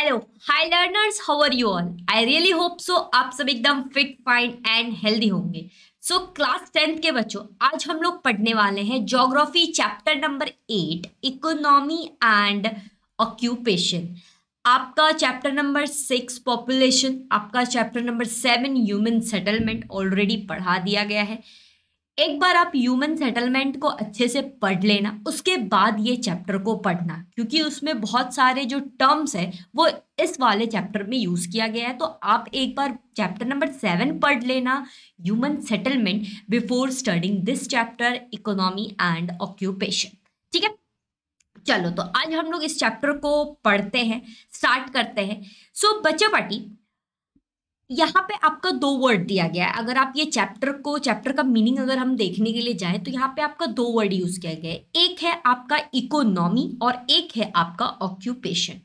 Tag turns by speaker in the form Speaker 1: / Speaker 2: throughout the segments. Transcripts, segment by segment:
Speaker 1: Hello hi learners how are you all I really hope so आप सब एकदम fit fine and healthy होंगे so class tenth के बच्चों आज हम लोग पढ़ने वाले हैं geography chapter number eight economy and occupation आपका चैप्टर नंबर सिक्स पॉपुलेशन आपका chapter number seven human settlement already पढ़ा दिया गया है एक बार आप ह्यूमन सेटलमेंट को अच्छे से पढ़ लेना उसके बाद ये चैप्टर को पढ़ना क्योंकि उसमें बहुत सारे जो टर्म्स है वो इस वाले चैप्टर में यूज़ किया गया है तो आप एक बार चैप्टर नंबर सेवन पढ़ लेना human settlement before studying this chapter economy and occupation ठीक है चलो तो आज हम लोग इस चैप्टर को पढ़ते हैं स्टार्ट करते हैं सो बच्चा पार्टी यहाँ पे आपका दो वर्ड दिया गया है अगर आप ये चैप्टर को चैप्टर का मीनिंग अगर हम देखने के लिए जाएं तो यहाँ पे आपका दो वर्ड यूज किया गया है एक है आपका इकोनॉमी और एक है आपका ऑक्यूपेशन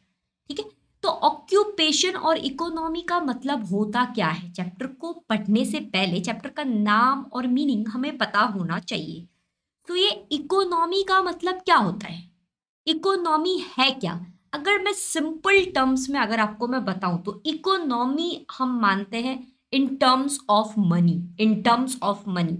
Speaker 1: ठीक है तो ऑक्यूपेशन और इकोनॉमी का मतलब होता क्या है चैप्टर को पढ़ने से पहले चैप्टर का नाम और मीनिंग हमें पता होना चाहिए तो ये इकोनॉमी का मतलब क्या होता है इकोनॉमी है क्या अगर मैं सिंपल टर्म्स में अगर आपको मैं बताऊं तो इकोनॉमी हम मानते हैं in terms of money in terms of money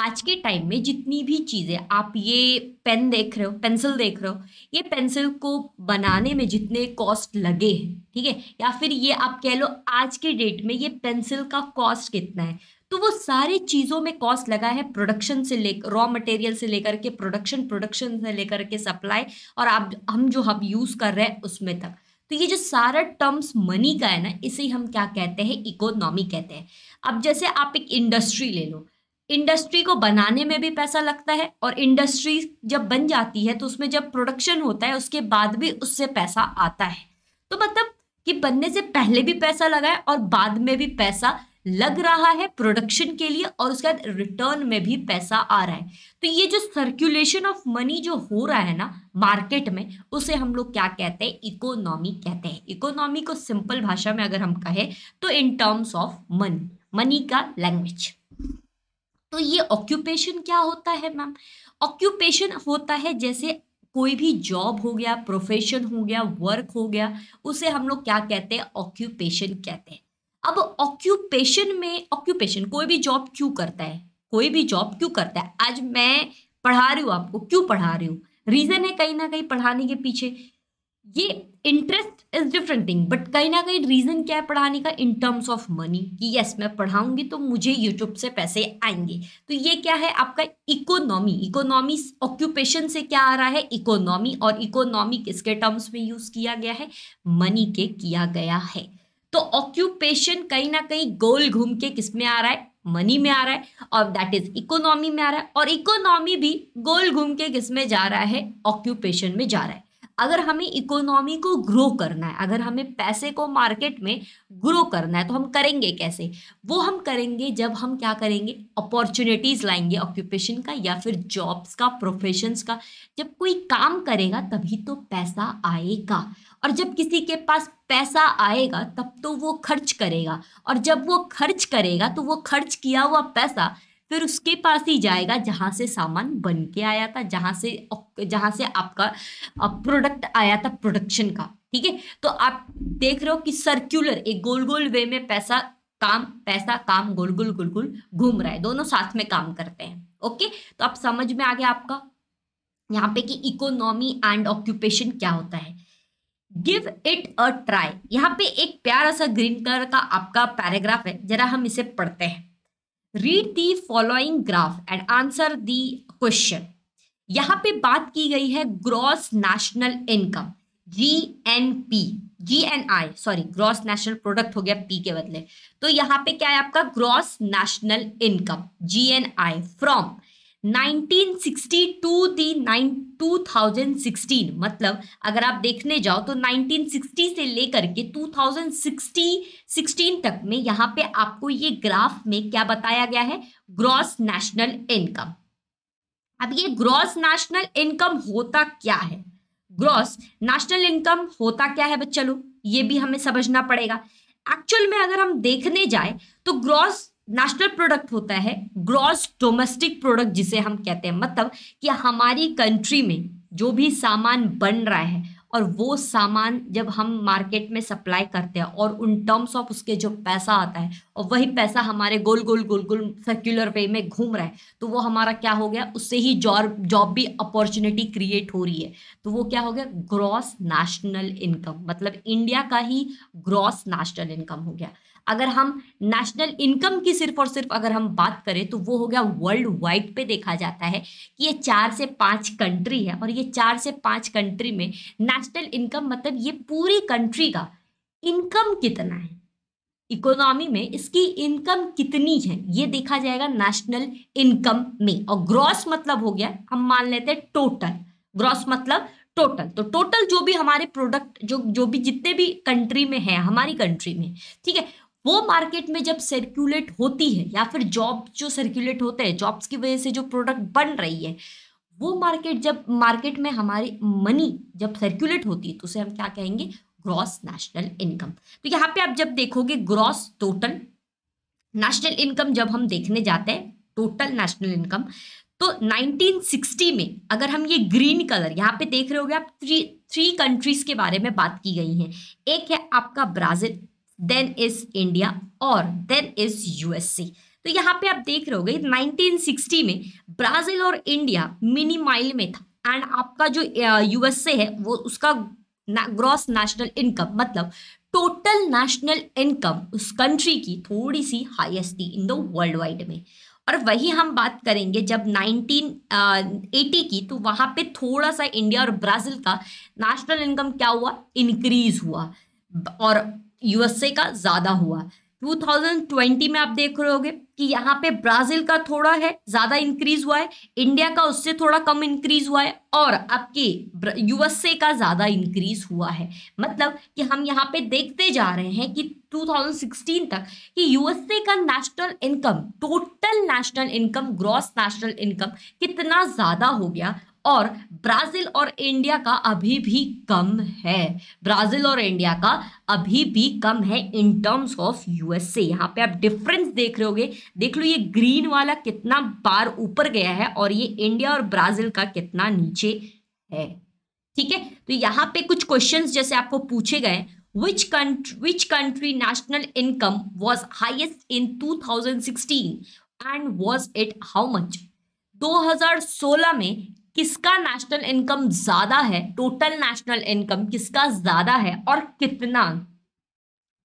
Speaker 1: आज के टाइम में जितनी भी चीज़ें आप ये पेन देख रहे हो पेंसिल देख रहे हो ये पेंसिल को बनाने में जितने कॉस्ट लगे हैं ठीक है या फिर ये आप कह लो आज के डेट में ये पेंसिल का कॉस्ट कितना है तो वो सारे चीज़ों में कॉस्ट लगा है प्रोडक्शन से ले रॉ मटेरियल से लेकर के प्रोडक्शन प्रोडक्शन से लेकर के सप्लाई और आप हम जो हम यूज़ कर रहे हैं उसमें तक तो ये जो सारा टर्म्स मनी का है ना इसे हम क्या कहते हैं इकोनॉमी कहते हैं अब जैसे आप एक इंडस्ट्री ले लो इंडस्ट्री को बनाने में भी पैसा लगता है और इंडस्ट्री जब बन जाती है तो उसमें जब प्रोडक्शन होता है उसके बाद भी उससे पैसा आता है तो मतलब कि बनने से पहले भी पैसा लगा है और बाद में भी पैसा लग रहा है प्रोडक्शन के लिए और उसके बाद रिटर्न में भी पैसा आ रहा है तो ये जो सर्कुलेशन ऑफ मनी जो हो रहा है ना मार्केट में उसे हम लोग क्या कहते हैं इकोनॉमी कहते हैं इकोनॉमी को सिंपल भाषा में अगर हम कहें तो in terms of money money का लैंग्वेज तो ये ऑक्यूपेशन क्या होता है मैम ऑक्यूपेशन होता है जैसे कोई भी जॉब हो गया प्रोफेशन हो गया वर्क हो गया उसे हम लोग क्या कहते हैं ऑक्यूपेशन कहते हैं अब ऑक्यूपेशन में ऑक्यूपेशन कोई भी जॉब क्यों करता है कोई भी जॉब क्यों करता है आज मैं पढ़ा रही हूँ आपको क्यों पढ़ा रही हूँ रीज़न है कहीं ना कहीं पढ़ाने के पीछे ये interest is different thing but कहीं ना कहीं रीज़न क्या है पढ़ाने का इन टर्म्स ऑफ मनी कि यस मैं पढ़ाऊंगी तो मुझे यूट्यूब से पैसे आएंगे तो ये क्या है आपका इकोनॉमी इकोनॉमी ऑक्यूपेशन से क्या आ रहा है इकोनॉमी और इकोनॉमी किसके टर्म्स में यूज़ किया गया है मनी के किया गया है तो ऑक्यूपेशन कहीं ना कहीं गोल घूम के किस में आ रहा है मनी में आ रहा है और दैट इज इकोनॉमी में आ रहा है और इकोनॉमी भी गोल घूम के किस में जा रहा है ऑक्यूपेशन में जा रहा है अगर हमें इकोनॉमी को ग्रो करना है अगर हमें पैसे को मार्केट में ग्रो करना है तो हम करेंगे कैसे वो हम करेंगे जब हम क्या करेंगे अपॉर्चुनिटीज़ लाएंगे ऑक्यूपेशन का या फिर जॉब्स का प्रोफेशंस का जब कोई काम करेगा तभी तो पैसा आएगा और जब किसी के पास पैसा आएगा तब तो वो खर्च करेगा और जब वो खर्च करेगा तो वो खर्च किया हुआ पैसा फिर उसके पास ही जाएगा जहाँ से सामान बन के आया था जहाँ से जहाँ से आपका प्रोडक्ट आया था प्रोडक्शन का ठीक है तो आप देख रहे हो कि सर्क्यूलर एक गोल गोल वे में पैसा काम पैसा काम गोल गोल गोल गोल घूम रहा है दोनों साथ में काम करते हैं ओके तो आप समझ में आ गया आपका यहाँ पे कि इकोनॉमी एंड ऑक्यूपेशन क्या होता है गिव इट अ ट्राई यहाँ पे एक प्यारा सा ग्रीन कलर का आपका पैराग्राफ है जरा हम इसे पढ़ते हैं read the following graph and answer the question यहाँ पे बात की गई है gross national income G N P G N I sorry gross national product हो गया पी के बदले तो यहाँ पे क्या है आपका gross national income G N I from 1962 मतलब अगर आप देखने जाओ तो 1960 से लेकर के 2016 16 तक में यहाँ पे आपको ये ग्राफ में क्या बताया गया है ग्रॉस नेशनल इनकम अब ये ग्रॉस नेशनल इनकम होता क्या है ग्रॉस नेशनल इनकम होता क्या है चलो ये भी हमें समझना पड़ेगा एक्चुअल में अगर हम देखने जाए तो ग्रॉस नेशनल प्रोडक्ट होता है ग्रॉस डोमेस्टिक प्रोडक्ट जिसे हम कहते हैं मतलब कि हमारी कंट्री में जो भी सामान बन रहा है और वो सामान जब हम मार्केट में सप्लाई करते हैं और उन टर्म्स ऑफ उसके जो पैसा आता है और वही पैसा हमारे गोल गोल गोल गोल सर्कुलर वे में घूम रहा है तो वो हमारा क्या हो गया उससे ही जॉब जॉब भी अपॉर्चुनिटी क्रिएट हो रही है तो वो क्या हो गया ग्रॉस नेशनल इनकम मतलब इंडिया का ही ग्रॉस नेशनल इनकम हो गया अगर हम नेशनल इनकम की सिर्फ और सिर्फ अगर हम बात करें तो वो हो गया वर्ल्ड वाइड पे देखा जाता है कि ये चार से पाँच कंट्री है और ये चार से पाँच कंट्री में नेशनल इनकम मतलब ये पूरी कंट्री का इनकम कितना है इकोनॉमी में इसकी इनकम कितनी है ये देखा जाएगा नेशनल इनकम में और ग्रॉस मतलब हो गया हम मान लेते हैं टोटल ग्रॉस मतलब टोटल तो टोटल जो भी हमारे प्रोडक्ट जो जो भी जितने भी कंट्री में है हमारी कंट्री में ठीक है वो मार्केट में जब सर्कुलेट होती है या फिर जॉब जो सर्कुलेट होते हैं जॉब्स की वजह से जो प्रोडक्ट बन रही है वो मार्केट जब मार्केट में हमारी मनी जब सर्कुलेट होती है तो उसे हम क्या कहेंगे ग्रॉस नेशनल इनकम तो यहाँ पे आप जब देखोगे ग्रॉस टोटल नेशनल इनकम जब हम देखने जाते हैं टोटल नेशनल इनकम तो 1960 में अगर हम ये ग्रीन कलर यहाँ पे देख रहे होगे आप थ्री थ्री कंट्रीज के बारे में बात की गई है एक है आपका ब्राज़ील देन इज इंडिया और देन इज यूएसए तो यहाँ पे आप देख रहे हो गए सिक्सटी में ब्राजील और इंडिया मिनी माइल में था एंड आपका जो यूएसए है वो उसका ग्रॉस नेशनल इनकम मतलब टोटल नेशनल इनकम उस कंट्री की थोड़ी सी हाईएस्ट थी इन द वर्ल्ड वाइड में और वही हम बात करेंगे जब 1980 की तो वहाँ पे थोड़ा सा इंडिया और ब्राज़ील का नेशनल इनकम क्या हुआ इंक्रीज हुआ और यूएसए का ज़्यादा हुआ 2020 में आप देख रहे होगे कि यहाँ पे ब्राजील का थोड़ा है ज़्यादा इंक्रीज हुआ है इंडिया का उससे थोड़ा कम इंक्रीज हुआ है और आपके यूएसए का ज़्यादा इंक्रीज हुआ है मतलब कि हम यहाँ पे देखते जा रहे हैं कि 2016 तक कि यूएसए का national income total national income gross national income कितना ज़्यादा हो गया और ब्राज़ील और इंडिया का अभी भी कम है ब्राज़ील और इंडिया का अभी भी कम है इन टर्म्स ऑफ यूएसए यहाँ पे आप डिफरेंस देख रहे होगे देख लो ये ग्रीन वाला कितना बार ऊपर गया है और ये इंडिया और ब्राज़ील का कितना नीचे है ठीक है तो यहाँ पे कुछ क्वेश्चंस जैसे आपको पूछे गए which country which country national income was highest in 2016 and was it how much 2016 में किसका नेशनल इनकम ज्यादा है टोटल नेशनल इनकम किसका ज्यादा है और कितना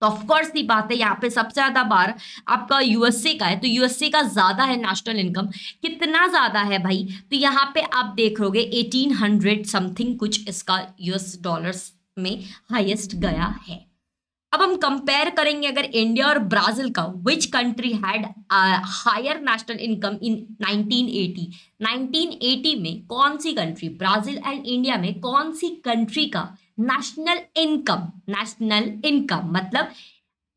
Speaker 1: तो ऑफकोर्स ये बात है यहाँ पे सबसे ज्यादा बार आपका यूएसए का है तो यूएसए का ज्यादा है नेशनल इनकम कितना ज्यादा है भाई तो यहाँ पे आप देख लोगे एटीन हंड्रेड समथिंग कुछ इसका यूएस डॉलर्स में हाईएस्ट गया है अब हम कंपेयर करेंगे अगर इंडिया और ब्राजील का which country had higher national income in 1980 1980 में कौन सी कंट्री ब्राजील एंड इंडिया में कौन सी कंट्री का नेशनल इनकम नेशनल इनकम मतलब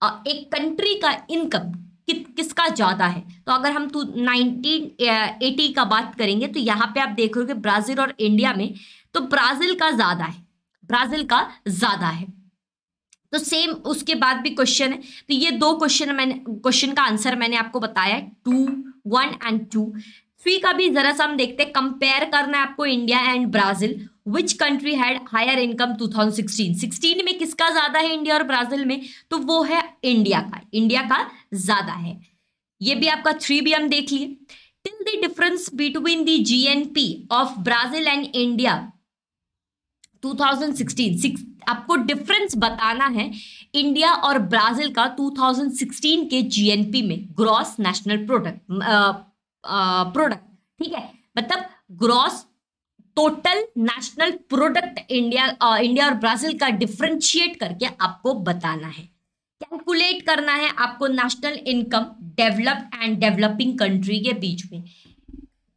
Speaker 1: uh, एक कंट्री का इनकम कि, किसका ज़्यादा है तो अगर हम तू नाइनटीन एटी का बात करेंगे तो यहाँ पे आप देख रहे हो ब्राज़ील और इंडिया में तो ब्राज़ील का ज़्यादा है ब्राज़ील का ज़्यादा है तो सेम उसके बाद भी क्वेश्चन है तो ये दो क्वेश्चन मैंने क्वेश्चन का आंसर मैंने आपको बताया two one and two three का भी जरा सा हम देखते हैं कंपेयर करना है आपको India and Brazil which country had higher income 2016 16 में किसका ज्यादा है इंडिया और ब्राजील में तो वो है इंडिया का इंडिया का ज्यादा है ये भी आपका थ्री भी हम देख लिए till the difference between the GNP of Brazil and India 2016 six आपको डिफरेंस बताना है इंडिया और ब्राज़ील का 2016 के जीएनपी में ग्रॉस नेशनल प्रोडक्ट प्रोडक्ट ठीक है मतलब gross total national product India ah, India और ब्राजील का डिफ्रेंशिएट करके आपको बताना है कैलकुलेट करना है आपको national income developed and developing country के बीच में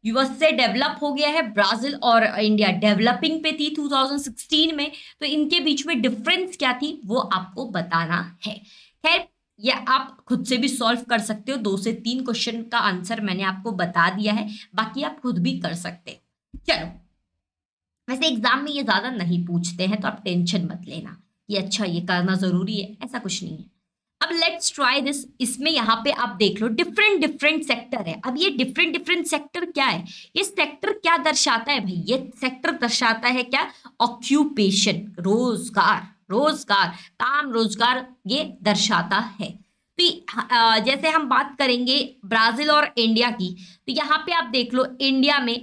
Speaker 1: यूएसए डेवलप हो गया है ब्राज़ील और इंडिया डेवलपिंग पे थी 2016 में तो इनके बीच में डिफरेंस क्या थी वो आपको बताना है खैर या आप खुद से भी सॉल्व कर सकते हो दो से तीन क्वेश्चन का आंसर मैंने आपको बता दिया है बाकी आप खुद भी कर सकते चलो वैसे एग्जाम में ये ज़्यादा नहीं पूछते हैं तो आप टेंशन मत लेना कि अच्छा ये करना ज़रूरी है ऐसा कुछ नहीं है अब लेट्स ट्राई दिस इसमें यहाँ पे आप देख लो डिफरेंट डिफरेंट सेक्टर है अब ये डिफरेंट डिफरेंट सेक्टर क्या है ये सेक्टर क्या दर्शाता है भाई ये सेक्टर दर्शाता है क्या ऑक्यूपेशन रोजगार रोजगार काम रोजगार ये दर्शाता है तो जैसे हम बात करेंगे ब्राजील और इंडिया की तो यहाँ पे आप देख लो इंडिया में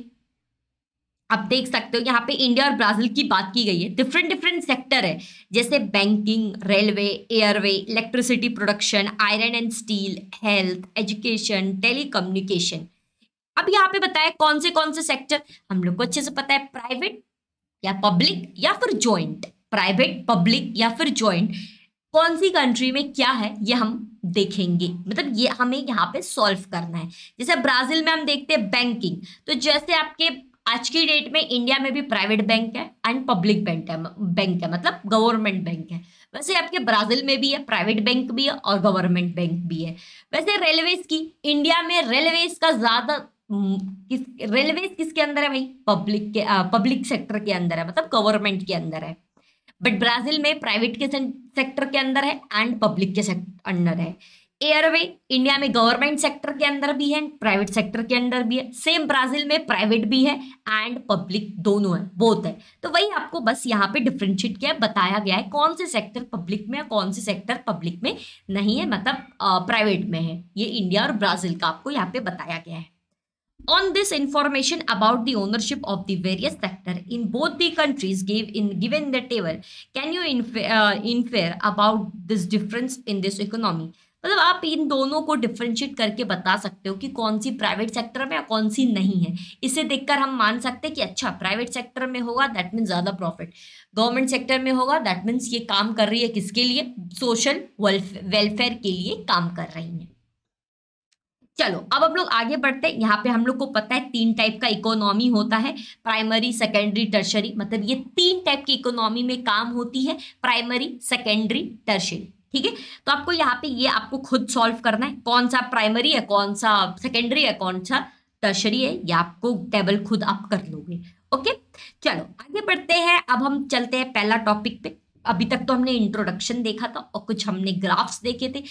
Speaker 1: आप देख सकते हो यहाँ पे इंडिया और ब्राजील की बात की गई है डिफरेंट डिफरेंट सेक्टर है जैसे banking railway airway electricity production iron and steel health education tele अब यहाँ पे बताया कौन से कौन से सेक्टर हम लोग को अच्छे से पता है प्राइवेट या पब्लिक या फिर ज्वाइंट प्राइवेट पब्लिक या फिर ज्वाइंट कौन सी कंट्री में क्या है ये हम देखेंगे मतलब ये हमें यहाँ पे सॉल्व करना है जैसे ब्राजील में हम देखते हैं बैंकिंग तो जैसे आपके आज की डेट में इंडिया में भी प्राइवेट बैंक है एंड पब्लिक बैंक है बैंक है मतलब गवर्नमेंट बैंक है वैसे आपके ब्राजील में भी है प्राइवेट बैंक भी है और गवर्नमेंट बैंक भी है वैसे रेलवेज की इंडिया में रेलवेज का ज़्यादा हम्म, किस रेलवेज किसके अंदर है भाई पब्लिक के पब्लिक सेक्टर के अंदर है मतलब गवर्नमेंट के अंदर है बट ब्राज़ील में प्राइवेट के सेक्टर के अंदर है एंड पब्लिक के अंडर है एयरवे इंडिया में गवर्नमेंट सेक्टर के अंदर भी है प्राइवेट सेक्टर के अंदर भी है सेम ब्राजील में प्राइवेट भी है एंड पब्लिक दोनों है बोथ है तो वही आपको बस यहाँ पे डिफ्रेंशिएट किया बताया गया है कौन से सेक्टर पब्लिक में है कौन से सेक्टर पब्लिक में नहीं है मतलब प्राइवेट में है ये इंडिया और ब्राजील का आपको यहाँ पे बताया गया है on this information about the ownership of the various sector in both the countries gave in given the table can you infer, uh, infer about this difference in this economy मतलब आप इन दोनों को डिफ्रेंशिएट करके बता सकते हो कि कौन सी प्राइवेट सेक्टर में और कौन सी नहीं है इसे देखकर हम मान सकते हैं कि अच्छा प्राइवेट सेक्टर में होगा दैट मीन्स ज़्यादा प्रॉफिट गवर्नमेंट सेक्टर में होगा दैट मीन्स ये काम कर रही है किसके लिए सोशल वेलफेयर के लिए काम कर रही है चलो अब हम लोग आगे बढ़ते हैं यहाँ पे हम लोग को पता है तीन टाइप का इकोनॉमी होता है प्राइमरी सेकेंडरी टर्शरी मतलब ये तीन टाइप की इकोनॉमी में काम होती है प्राइमरी सेकेंडरी टर्शरी ठीक है तो आपको यहाँ पे ये आपको खुद सॉल्व करना है कौन सा प्राइमरी है कौन सा सेकेंडरी है कौन सा टर्शरी है ये आपको टेबल खुद आप कर लोगे ओके चलो आगे बढ़ते हैं अब हम चलते हैं पहला टॉपिक पे अभी तक तो हमने इंट्रोडक्शन देखा था और कुछ हमने ग्राफ्स देखे थे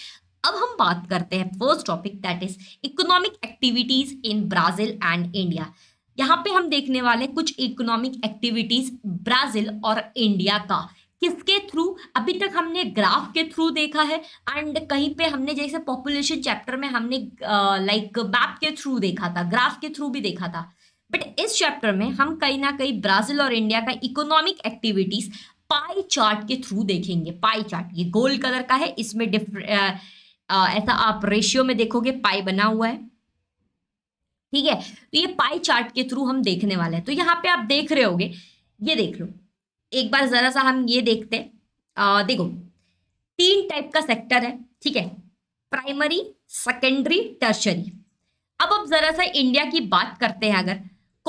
Speaker 1: अब हम बात करते हैं first topic that is economic activities in Brazil and India यहाँ पे हम देखने वाले कुछ इकोनॉमिक एक्टिविटीज ब्राजील और इंडिया का किसके थ्रू अभी तक हमने ग्राफ के थ्रू देखा है एंड कहीं पे हमने जैसे पॉपुलेशन चैप्टर में हमने लाइक मैप के थ्रू देखा था ग्राफ के थ्रू भी देखा था बट इस चैप्टर में हम कहीं ना कहीं ब्राजील और इंडिया का इकोनॉमिक एक्टिविटीज पाई चार्ट के थ्रू देखेंगे पाई चार्ट ये गोल्ड कलर का है इसमें डिफर ऐसा आप रेशियो में देखोगे पाई बना हुआ है ठीक है तो ये पाई चार्ट के थ्रू हम देखने वाले हैं तो यहाँ पे आप देख रहे होगे ये देख लो एक बार ज़रा सा हम ये देखते हैं देखो तीन टाइप का सेक्टर है ठीक है प्राइमरी सेकेंडरी टर्शरी अब अब ज़रा सा इंडिया की बात करते हैं अगर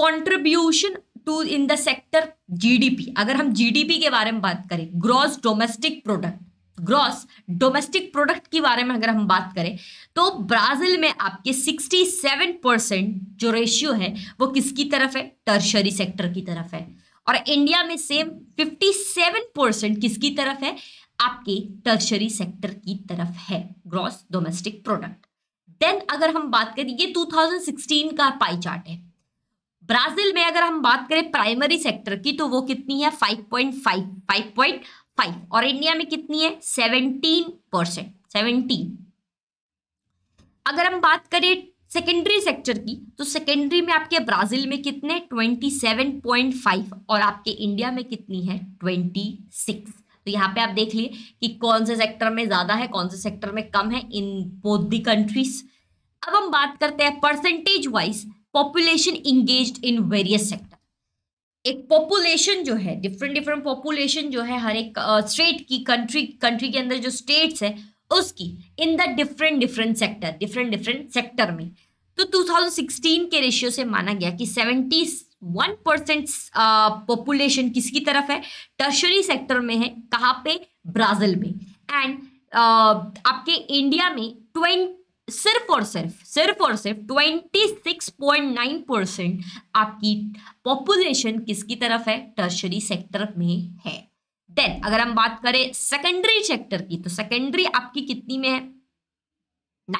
Speaker 1: contribution to in the sector GDP अगर हम जीडीपी के बारे में बात करें gross domestic product gross domestic product के बारे में अगर हम बात करें तो ब्राज़ील में आपके 67 परसेंट जो रेशियो है वो किसकी तरफ है टर्शरी सेक्टर की तरफ है और इंडिया में सेम 57 परसेंट किसकी तरफ है आपके टर्शरी सेक्टर की तरफ है ग्रॉस डोमेस्टिक प्रोडक्ट देन अगर हम बात करें ये 2016 का पाई चार्ट है ब्राजील में अगर हम बात करें प्राइमरी सेक्टर की तो वो कितनी है 5.5 5.5 और इंडिया में कितनी है 17 परसेंट सेवनटीन अगर हम बात करें सेकेंडरी सेक्टर की तो सेकेंडरी में आपके ब्राज़ील में कितने 27.5 और आपके इंडिया में कितनी है 26 तो यहाँ पे आप देख लिए कि कौन से सेक्टर में ज़्यादा है कौन से सेक्टर में कम है इन बोथ दी कंट्रीज अब हम बात करते हैं percentage wise population engage in various sector एक पॉपुलेशन जो है डिफरेंट डिफरेंट पॉपुलेशन जो है हर एक स्टेट uh, की कंट्री कंट्री के अंदर जो स्टेट्स है उसकी in the different different sector different different sector में तो 2016 के रेशियो से माना गया कि 71 परसेंट पॉपुलेशन किसकी तरफ है टर्शरी सेक्टर में है कहाँ पे ब्राज़ील में एंड uh, आपके इंडिया में ट्वेंट सिर्फ और सिर्फ सिर्फ और सिर्फ 26.9 परसेंट आपकी पॉपुलेशन किसकी तरफ है टर्शरी सेक्टर में है देन अगर हम बात करें सेकेंडरी सेक्टर की तो सेकेंडरी आपकी कितनी में है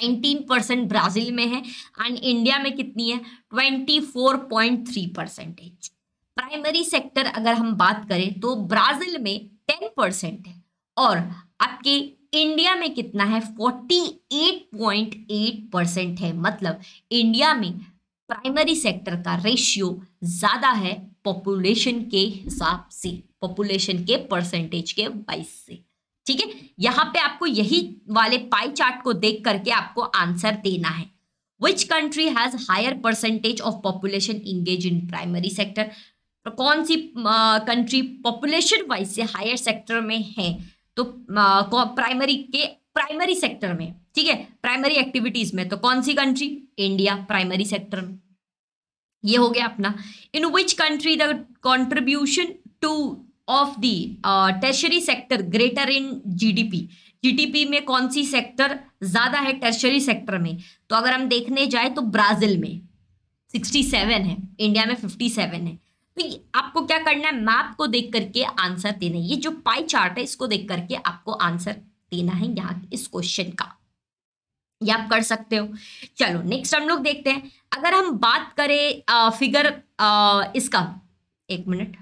Speaker 1: 19 परसेंट ब्राजील में है एंड इंडिया में कितनी है 24.3 परसेंटेज प्राइमरी सेक्टर अगर हम बात करें तो ब्राजील में 10 परसेंट है और आपके इंडिया में कितना है 48.8 परसेंट है मतलब इंडिया में प्राइमरी सेक्टर का रेशियो ज़्यादा है पॉपुलेशन के हिसाब से पॉपुलेशन के परसेंटेज के वाइस से ठीक है यहाँ पे आपको यही वाले पाई चार्ट को देख करके आपको आंसर देना है which country has higher percentage of population engage in primary sector कौन सी कंट्री पॉपुलेशन वाइज से हायर सेक्टर में है तो प्राइमरी uh, के प्राइमरी सेक्टर में ठीक है प्राइमरी एक्टिविटीज में तो कौन सी कंट्री इंडिया प्राइमरी सेक्टर में ये हो गया अपना in which country the contribution to of the tertiary sector greater in GDP GDP में कौन सी सेक्टर ज़्यादा है टर्शरी सेक्टर में तो अगर हम देखने जाए तो ब्राज़ील में 67 है इंडिया में 57 है तो आपको क्या करना है मैप को देख करके आंसर देना है ये जो पाई चार्ट है इसको देख करके आपको आंसर देना है यहाँ इस क्वेश्चन का ये आप कर सकते हो चलो नेक्स्ट हम लोग देखते हैं अगर हम बात करें आ, फिगर आ, इसका एक मिनट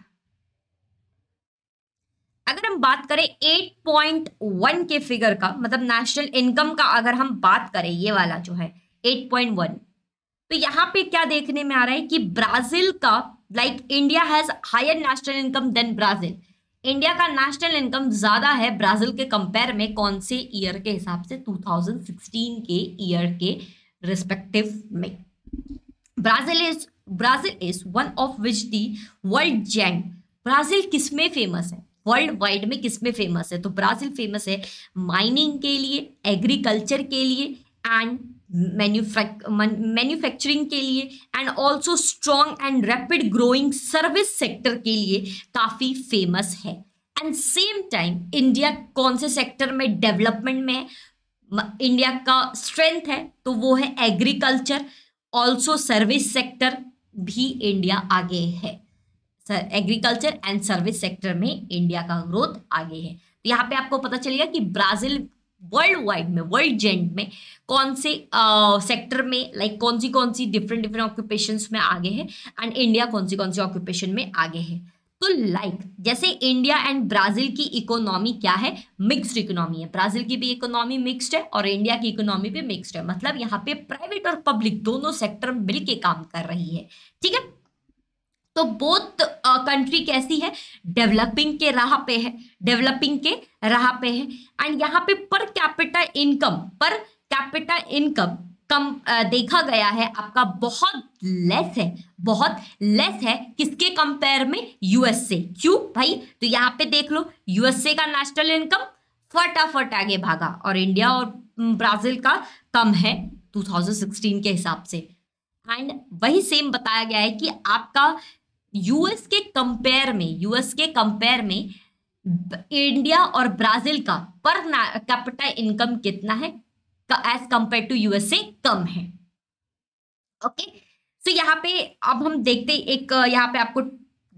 Speaker 1: अगर हम बात करें 8.1 के फिगर का मतलब नेशनल इनकम का अगर हम बात करें ये वाला जो है 8.1 तो यहाँ पे क्या देखने में आ रहा है कि ब्राजील का like India has higher national income than Brazil India का नेशनल इनकम ज्यादा है ब्राजील के कंपेयर में कौन से ईयर के हिसाब से 2016 के ईयर के रिस्पेक्टिव में Brazil is Brazil is one of which the world giant Brazil किस में फेमस है वर्ल्ड वाइड में किस में फेमस है तो ब्राज़ील फेमस है माइनिंग के लिए एग्रीकल्चर के लिए एंड मैन्युफैक्चरिंग के लिए and also strong and rapid growing service sector के लिए काफ़ी फेमस है एंड सेम टाइम इंडिया कौन से सेक्टर में डेवलपमेंट में है इंडिया का स्ट्रेंथ है तो वो है एग्रीकल्चर ऑल्सो सर्विस सेक्टर भी इंडिया आगे है एग्रीकल्चर एंड सर्विस सेक्टर में इंडिया का ग्रोथ आगे है तो यहाँ पे आपको पता चलेगा कि ब्राजील वर्ल्ड वाइड में वर्ल्ड जेंट में कौन से सेक्टर uh, में लाइक like, कौन सी कौन सी डिफरेंट डिफरेंट ऑक्यूपेशन में आगे है एंड इंडिया कौन सी कौन सी ऑक्यूपेशन में आगे है तो लाइक like, जैसे इंडिया एंड ब्राजील की इकोनॉमी क्या है मिक्स्ड इकोनॉमी है ब्राजील की भी इकोनॉमी मिक्स्ड है और इंडिया की इकोनॉमी भी मिक्स्ड है मतलब यहाँ पे प्राइवेट और पब्लिक दोनों सेक्टर मिलके काम कर रही है ठीक है तो बोथ कंट्री uh, कैसी है डेवलपिंग के राह पे है डेवलपिंग के राह पे है एंड यहाँ पे per capita income per capita income कम uh, देखा गया है आपका बहुत लेस है बहुत लेस है किसके कंपेयर में यूएसए क्यों भाई तो यहाँ पे देख लो यूएसए का नेशनल इनकम फटाफट आगे भागा और इंडिया और ब्राजील mm, का कम है 2016 के हिसाब से एंड वही सेम बताया गया है कि आपका यूएस के कंपेयर में यूएस के कंपेयर में इंडिया और ब्राजील का पर कैपिटा इनकम कितना है एज कंपेयर टू यूएसए कम है ओके सो यहाँ पे अब हम देखते एक यहाँ पे आपको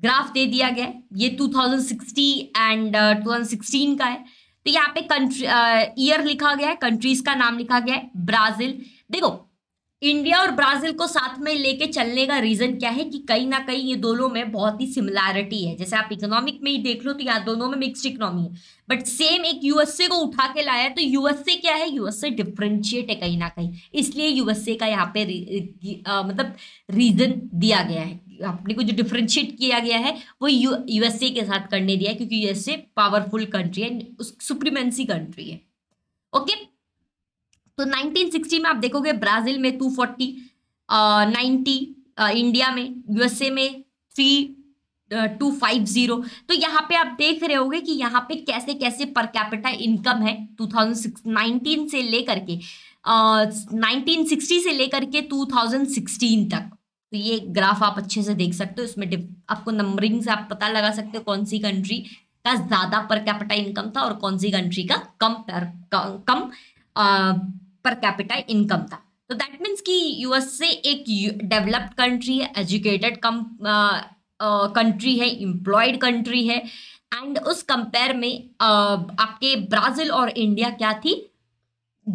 Speaker 1: ग्राफ दे दिया गया ये 2060 एंड uh, 2016 का है तो यहाँ पे कंट्री ईयर uh, लिखा गया है कंट्रीज का नाम लिखा गया है ब्राजील देखो इंडिया और ब्राजील को साथ में लेके चलने का रीजन क्या है कि कहीं ना कहीं ये दोनों में बहुत ही सिमिलैरिटी है जैसे आप इकोनॉमिक में ही देख लो तो यहाँ दोनों में मिक्स्ड इकोनॉमी है बट सेम एक यूएसए को उठा के लाया है तो यूएसए क्या है यूएसए डिफरेंशिएट है कहीं ना कहीं इसलिए यूएसए का यहाँ पे आ, मतलब रीजन दिया गया है अपने को जो डिफ्रेंशिएट किया गया है वो यूएसए के साथ करने दिया है क्योंकि यूएसए पावरफुल कंट्री है सुप्रीमेंसी कंट्री है ओके okay? तो 1960 में आप देखोगे ब्राजील में 240 फोर्टी नाइन्टी इंडिया में यूएसए में थ्री टू फाइव जीरो तो यहाँ पे आप देख रहे होगे कि यहाँ पे कैसे कैसे पर कैपिटा इनकम है टू थाउजेंड से लेकर के नाइनटीन uh, से लेकर के 2016 तक तो ये ग्राफ आप अच्छे से देख सकते हो इसमें आपको नंबरिंग से आप पता लगा सकते हो कौन सी कंट्री का ज़्यादा पर कैपिटा इनकम था और कौन सी कंट्री का कम पर कम, कम आ, पर कैपिटा इनकम था तो दैट मीन्स कि यूएसए एक डेवलप्ड कंट्री है एजुकेटेड कम कंट्री है इम्प्लॉयड कंट्री है एंड उस कंपेयर में uh, आपके ब्राज़ील और इंडिया क्या थी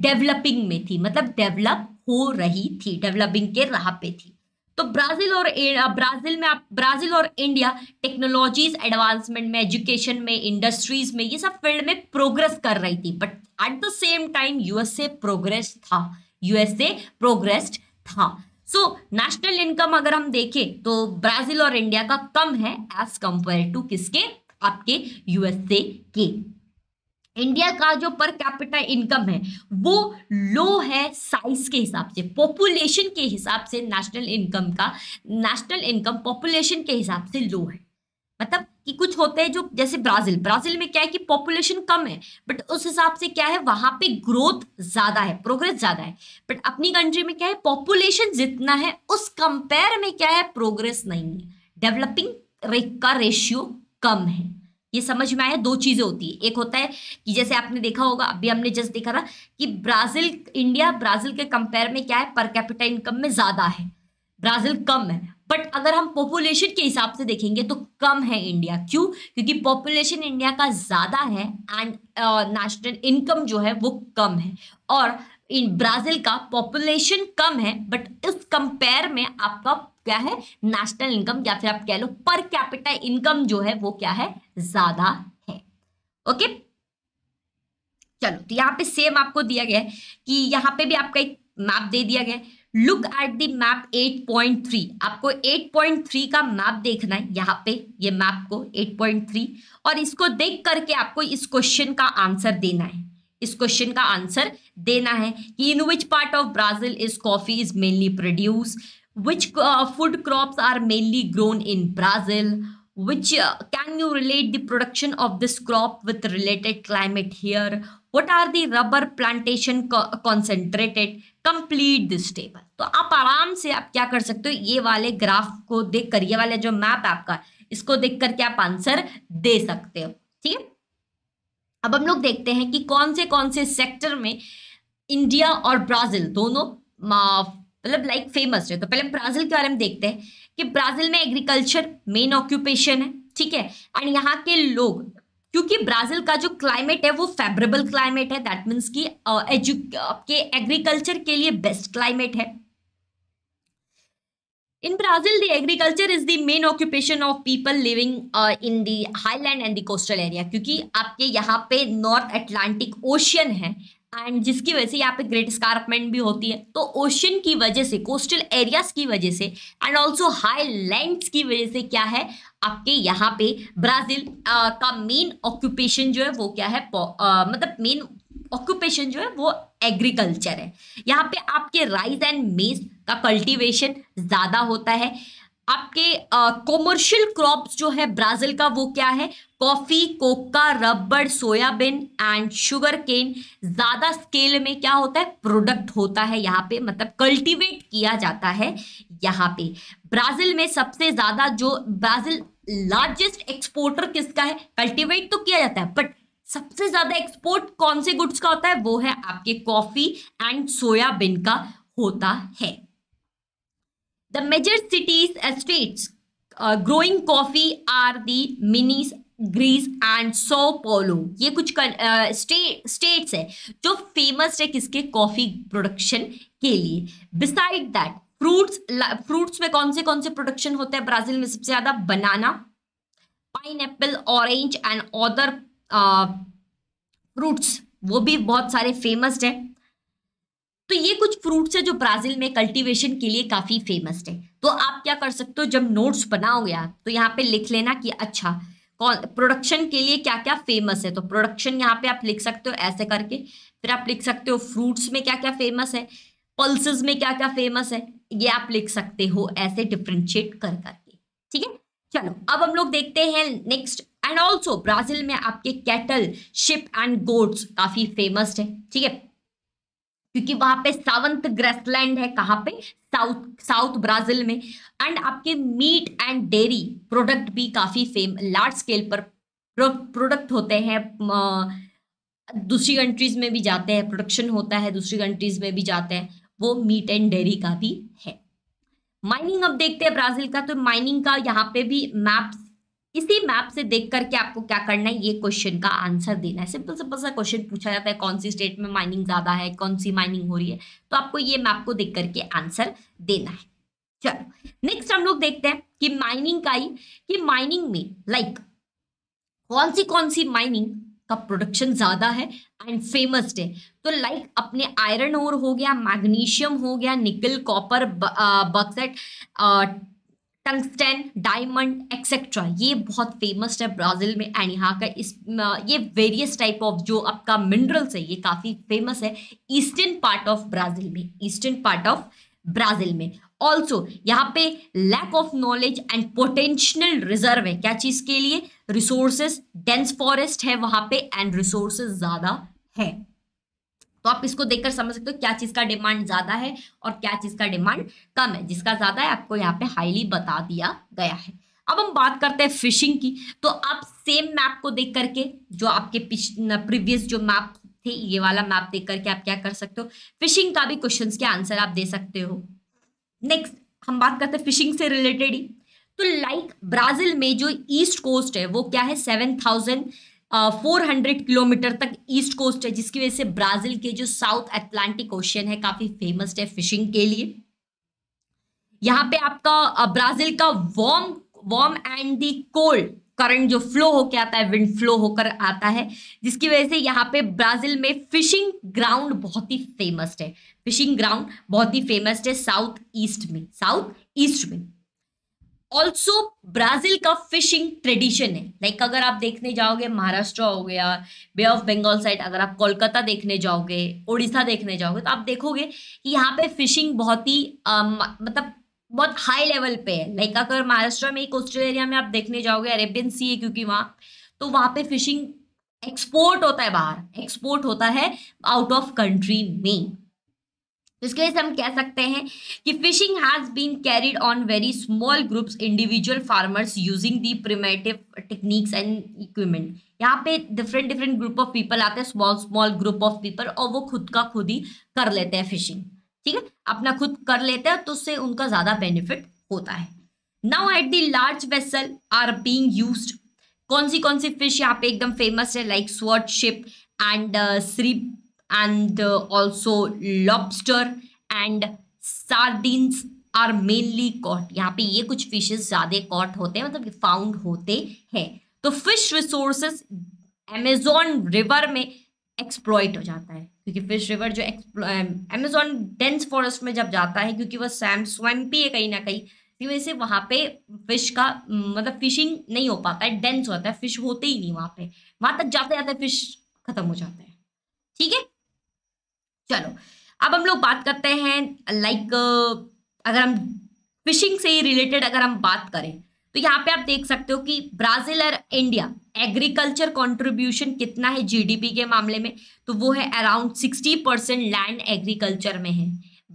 Speaker 1: डेवलपिंग में थी मतलब डेवलप हो रही थी डेवलपिंग के राह पे थी तो ब्राज़ील और ब्राज़ील uh, में आप ब्राज़ील और इंडिया टेक्नोलॉजीज एडवांसमेंट में एजुकेशन में इंडस्ट्रीज में ये सब फील्ड में प्रोग्रेस कर रही थी but at the same time USA progress था यूएसए प्रोग्रेस्ड था सो नेशनल इनकम अगर हम देखें तो ब्राजील और इंडिया का कम है एज कंपेयर टू किसके आपके यूएसए के इंडिया का जो पर कैपिटा इनकम है वो लो है साइज के हिसाब से पॉपुलेशन के हिसाब से नेशनल इनकम का नेशनल इनकम पॉपुलेशन के हिसाब से लो है मतलब कि कुछ होते हैं जो जैसे ब्राजील ब्राजील में क्या है कि पॉपुलेशन कम है बट उस हिसाब से क्या है वहां पे ग्रोथ ज्यादा है प्रोग्रेस ज्यादा है बट अपनी कंट्री में क्या है पॉपुलेशन जितना है उस कंपेयर में क्या है प्रोग्रेस नहीं है डेवलपिंग का रेशियो कम है ये समझ में आया दो चीज़ें होती है एक होता है कि जैसे आपने देखा होगा अभी हमने जस्ट देखा था कि ब्राज़ील इंडिया ब्राज़ील के कंपेयर में क्या है पर कैपिटा इनकम में ज़्यादा है ब्राज़ील कम है बट अगर हम पॉपुलेशन के हिसाब से देखेंगे तो कम है इंडिया क्यों क्योंकि पॉपुलेशन इंडिया का ज़्यादा है एंड नेशनल इनकम जो है वो कम है और इन ब्राज़ील का पॉपुलेशन कम है बट इस कंपेयर में आपका क्या है नेशनल इनकम या फिर आप कह लो पर कैपिटल इनकम जो है वो क्या है ज़्यादा है ओके चलो तो यहाँ पे सेम आपको दिया गया है कि यहाँ पे भी आपका एक मैप दे दिया गया है लुक एट द मैप 8.3 आपको 8.3 का मैप देखना है यहाँ पे ये मैप को 8.3 और इसको देख करके आपको इस क्वेश्चन का आंसर देना है इस क्वेश्चन का आंसर देना है कि in which part of Brazil is coffee is mainly produce which food crop are mainly grown in Brazil which can you relate the production of this crop with related climate here what are the rubber plantation concentrated complete this table तो आप आराम से आप क्या कर सकते हो ये वाले ग्राफ को देख कर ये वाले जो मैप आपका इसको देख करके आप आंसर दे सकते हो ठीक है अब हम लोग देखते हैं कि कौन से कौन से सेक्टर में इंडिया और ब्राज़ील दोनों मतलब लाइक फेमस है तो पहले ब्राज़ील के बारे में देखते हैं कि ब्राज़ील में एग्रीकल्चर मेन ऑक्यूपेशन है ठीक है एंड यहाँ के लोग क्योंकि ब्राज़ील का जो क्लाइमेट है वो फेवरेबल क्लाइमेट है दैट मीन्स की एजु आपके एग्रीकल्चर के लिए बेस्ट क्लाइमेट है In Brazil, the agriculture is the main occupation of people living uh, in the highland and the coastal area क्योंकि आपके यहाँ पे नॉर्थ अटलांटिक ओशियन है एंड जिसकी वजह से यहाँ पे ग्रेट स्कारपमेंट भी होती है तो ओशन की वजह से कोस्टल एरियाज की वजह से एंड ऑल्सो हाई लैंड्स की वजह से क्या है आपके यहाँ पे ब्राज़ील uh, का मेन ऑक्यूपेशन जो है वो क्या है आ, uh, मतलब मेन ऑक्यूपेशन जो है वो एग्रीकल्चर है यहाँ पे आपके राइस एंड मेज का कल्टीवेशन ज़्यादा होता है आपके कॉमर्शियल क्रॉप्स जो है ब्राज़ील का वो क्या है कॉफ़ी कोका रबड़ सोयाबीन एंड शुगर केन ज़्यादा स्केल में क्या होता है प्रोडक्ट होता है यहाँ पे मतलब कल्टीवेट किया जाता है यहाँ पे ब्राज़ील में सबसे ज़्यादा जो ब्राज़ील लार्जेस्ट एक्सपोर्टर किसका है कल्टीवेट तो किया जाता है बट सबसे ज्यादा एक्सपोर्ट कौन से गुड्स का होता है वो है आपके कॉफी एंड सोयाबीन का होता है the major cities states growing coffee are the Minas Gerais and Sao Paulo ये कुछ स्टेट्स स्टेट्स है जो फेमस है किसके कॉफी प्रोडक्शन के लिए बिसाइड दैट फ्रूट्स फ्रूट्स में कौन से कौन से प्रोडक्शन होते हैं ब्राजील में सबसे ज्यादा banana pineapple orange and other fruits वो भी बहुत सारे फेमस हैं तो ये कुछ फ्रूट्स है जो ब्राज़ील में कल्टीवेशन के लिए काफ़ी फेमस है तो आप क्या कर सकते हो जब नोट्स बनाओ यार तो यहाँ पे लिख लेना कि अच्छा कौन प्रोडक्शन के लिए क्या क्या फेमस है तो प्रोडक्शन यहाँ पे आप लिख सकते हो ऐसे करके फिर आप लिख सकते हो फ्रूट्स में क्या क्या फेमस है पल्सेस में क्या क्या फेमस है ये आप लिख सकते हो ऐसे डिफ्रेंशिएट कर करके ठीक है चलो अब हम लोग देखते हैं नेक्स्ट एंड ऑल्सो ब्राजील में आपके कैटल शिप एंड गोड्स काफी फेमस है ठीक है क्योंकि वहां पे सावंत ग्रेसलैंड है कहाँ पे साउथ साउथ ब्राजील में एंड आपके मीट एंड डेयरी प्रोडक्ट भी काफी फेम लार्ज स्केल पर प्रोडक्ट होते हैं दूसरी कंट्रीज में भी जाते हैं प्रोडक्शन होता है दूसरी कंट्रीज में भी जाते हैं वो मीट एंड डेयरी का भी है माइनिंग अब देखते हैं ब्राजील का तो माइनिंग का यहाँ पे भी मैप्स इसी मैप से देख करके आपको क्या करना है ये क्वेश्चन का आंसर देना है सिंपल सिंपल सा क्वेश्चन पूछा जाता है कौन सी स्टेट में माइनिंग ज़्यादा है कौन सी माइनिंग हो रही है तो आपको ये मैप को देख करके आंसर देना है चलो नेक्स्ट हम लोग देखते हैं कि माइनिंग का ही कि माइनिंग में लाइक like, कौन सी कौन सी माइनिंग का प्रोडक्शन ज़्यादा है एंड फेमस है तो लाइक like, अपने आयरन ओर हो गया मैग्नीशियम हो गया nickel copper bauxite tungsten diamond etcetera ये बहुत फेमस है ब्राज़ील में एंड यहाँ का इस ये वेरियस टाइप ऑफ जो आपका मिनरल्स है ये काफ़ी फेमस है ईस्टर्न पार्ट ऑफ ब्राज़ील में ईस्टर्न पार्ट ऑफ ब्राज़ील में ऑल्सो यहाँ पे lack of knowledge and potential reserve है क्या चीज़ के लिए रिसोर्सेज डेंस फॉरेस्ट है वहाँ पे एंड रिसोर्सेज ज़्यादा है तो आप इसको देखकर समझ सकते हो क्या चीज़ का डिमांड ज़्यादा है और क्या चीज़ का डिमांड कम है जिसका ज़्यादा है आपको यहाँ पे हाईली बता दिया गया है अब हम बात करते हैं फिशिंग की तो आप सेम मैप को देख करके जो आपके प्रीवियस जो मैप थे ये वाला मैप देख करके आप क्या कर सकते हो फिशिंग का भी क्वेश्चन के आंसर आप दे सकते हो नेक्स्ट हम बात करते हैं फिशिंग से रिलेटेड ही तो लाइक like, ब्राजील में जो ईस्ट कोस्ट है वो क्या है seven thousand four hundred kilometre तक ईस्ट कोस्ट है जिसकी वजह से ब्राज़ील के जो साउथ अटलांटिक ओशियन है काफ़ी फेमस है फिशिंग के लिए यहाँ पे आपका ब्राज़ील का warm warm and the cold current जो फ्लो होकर आता है विंड फ्लो होकर आता है जिसकी वजह से यहाँ पे ब्राज़ील में फिशिंग ग्राउंड बहुत ही फेमस है फिशिंग ग्राउंड बहुत ही फेमस है साउथ ईस्ट में साउथ ईस्ट में ऑल्सो ब्राजील का फिशिंग ट्रेडिशन है लाइक like अगर आप देखने जाओगे महाराष्ट्र हो गया बे ऑफ बंगाल साइड अगर आप कोलकाता देखने जाओगे उड़ीसा देखने जाओगे तो आप देखोगे कि यहाँ पे फिशिंग बहुत ही um, मतलब बहुत हाई लेवल पे है लाइक like अगर महाराष्ट्र में कोस्टल एरिया में आप देखने जाओगे अरेबियन सी है क्योंकि वहाँ तो वहाँ पे फिशिंग एक्सपोर्ट होता है बाहर एक्सपोर्ट होता है आउट ऑफ कंट्री में इसके लिए हम कह सकते हैं कि fishing has been carried on very small groups individual farmers using the primitive techniques and equipment यहाँ पे different different group of people आते हैं small small group of people और वो खुद का खुद ही कर लेते हैं फिशिंग ठीक है अपना खुद कर लेते हैं तो उससे उनका ज़्यादा बेनिफिट होता है now at the large vessel are being use कौन सी कौन सी फिश यहाँ पे एकदम फेमस है like sword ship and shrimp and uh, also lobster and sardines are mainly caught यहाँ पे ये कुछ fishes ज़्यादा कॉट होते हैं मतलब फाउंड होते हैं तो फिश resources Amazon रिवर में exploit हो जाता है क्योंकि फिश रिवर जो अमेजोन डेंस फॉरेस्ट में जब जाता है क्योंकि वह सैम पी है कहीं ना कहीं इसी वैसे वहाँ पे फिश का मतलब फिशिंग नहीं हो पाता है डेंस होता है फिश होते ही नहीं वहाँ पे वहाँ तक जाते जाते फिश खत्म हो जाते हैं ठीक है चलो अब हम लोग बात करते हैं लाइक अगर हम फिशिंग से ही रिलेटेड अगर हम बात करें तो यहाँ पे आप देख सकते हो कि ब्राजील और इंडिया एग्रीकल्चर कंट्रीब्यूशन कितना है जीडीपी के मामले में तो वो है around sixty percent land agriculture में है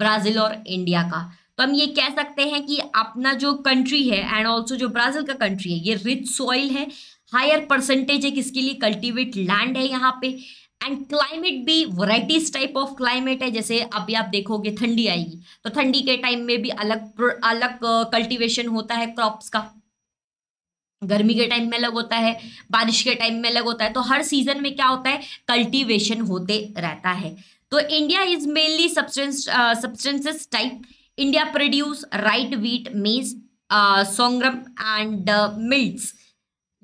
Speaker 1: ब्राजील और इंडिया का तो हम ये कह सकते हैं कि अपना जो कंट्री है एंड ऑल्सो जो ब्राजील का कंट्री है ये रिच सॉइल है हायर परसेंटेज है किसके लिए कल्टिवेट लैंड है यहाँ पे एंड क्लाइमेट भी वराइटीज टाइप ऑफ क्लाइमेट है जैसे अभी आप देखोगे ठंडी आएगी तो ठंडी के टाइम में भी अलग अलग कल्टिवेशन होता है क्रॉप्स का गर्मी के टाइम में अलग होता है बारिश के टाइम में अलग होता है तो हर सीजन में क्या होता है कल्टिवेशन होते रहता है तो India is mainly substance substances type India produce rice wheat maize sorghum and millet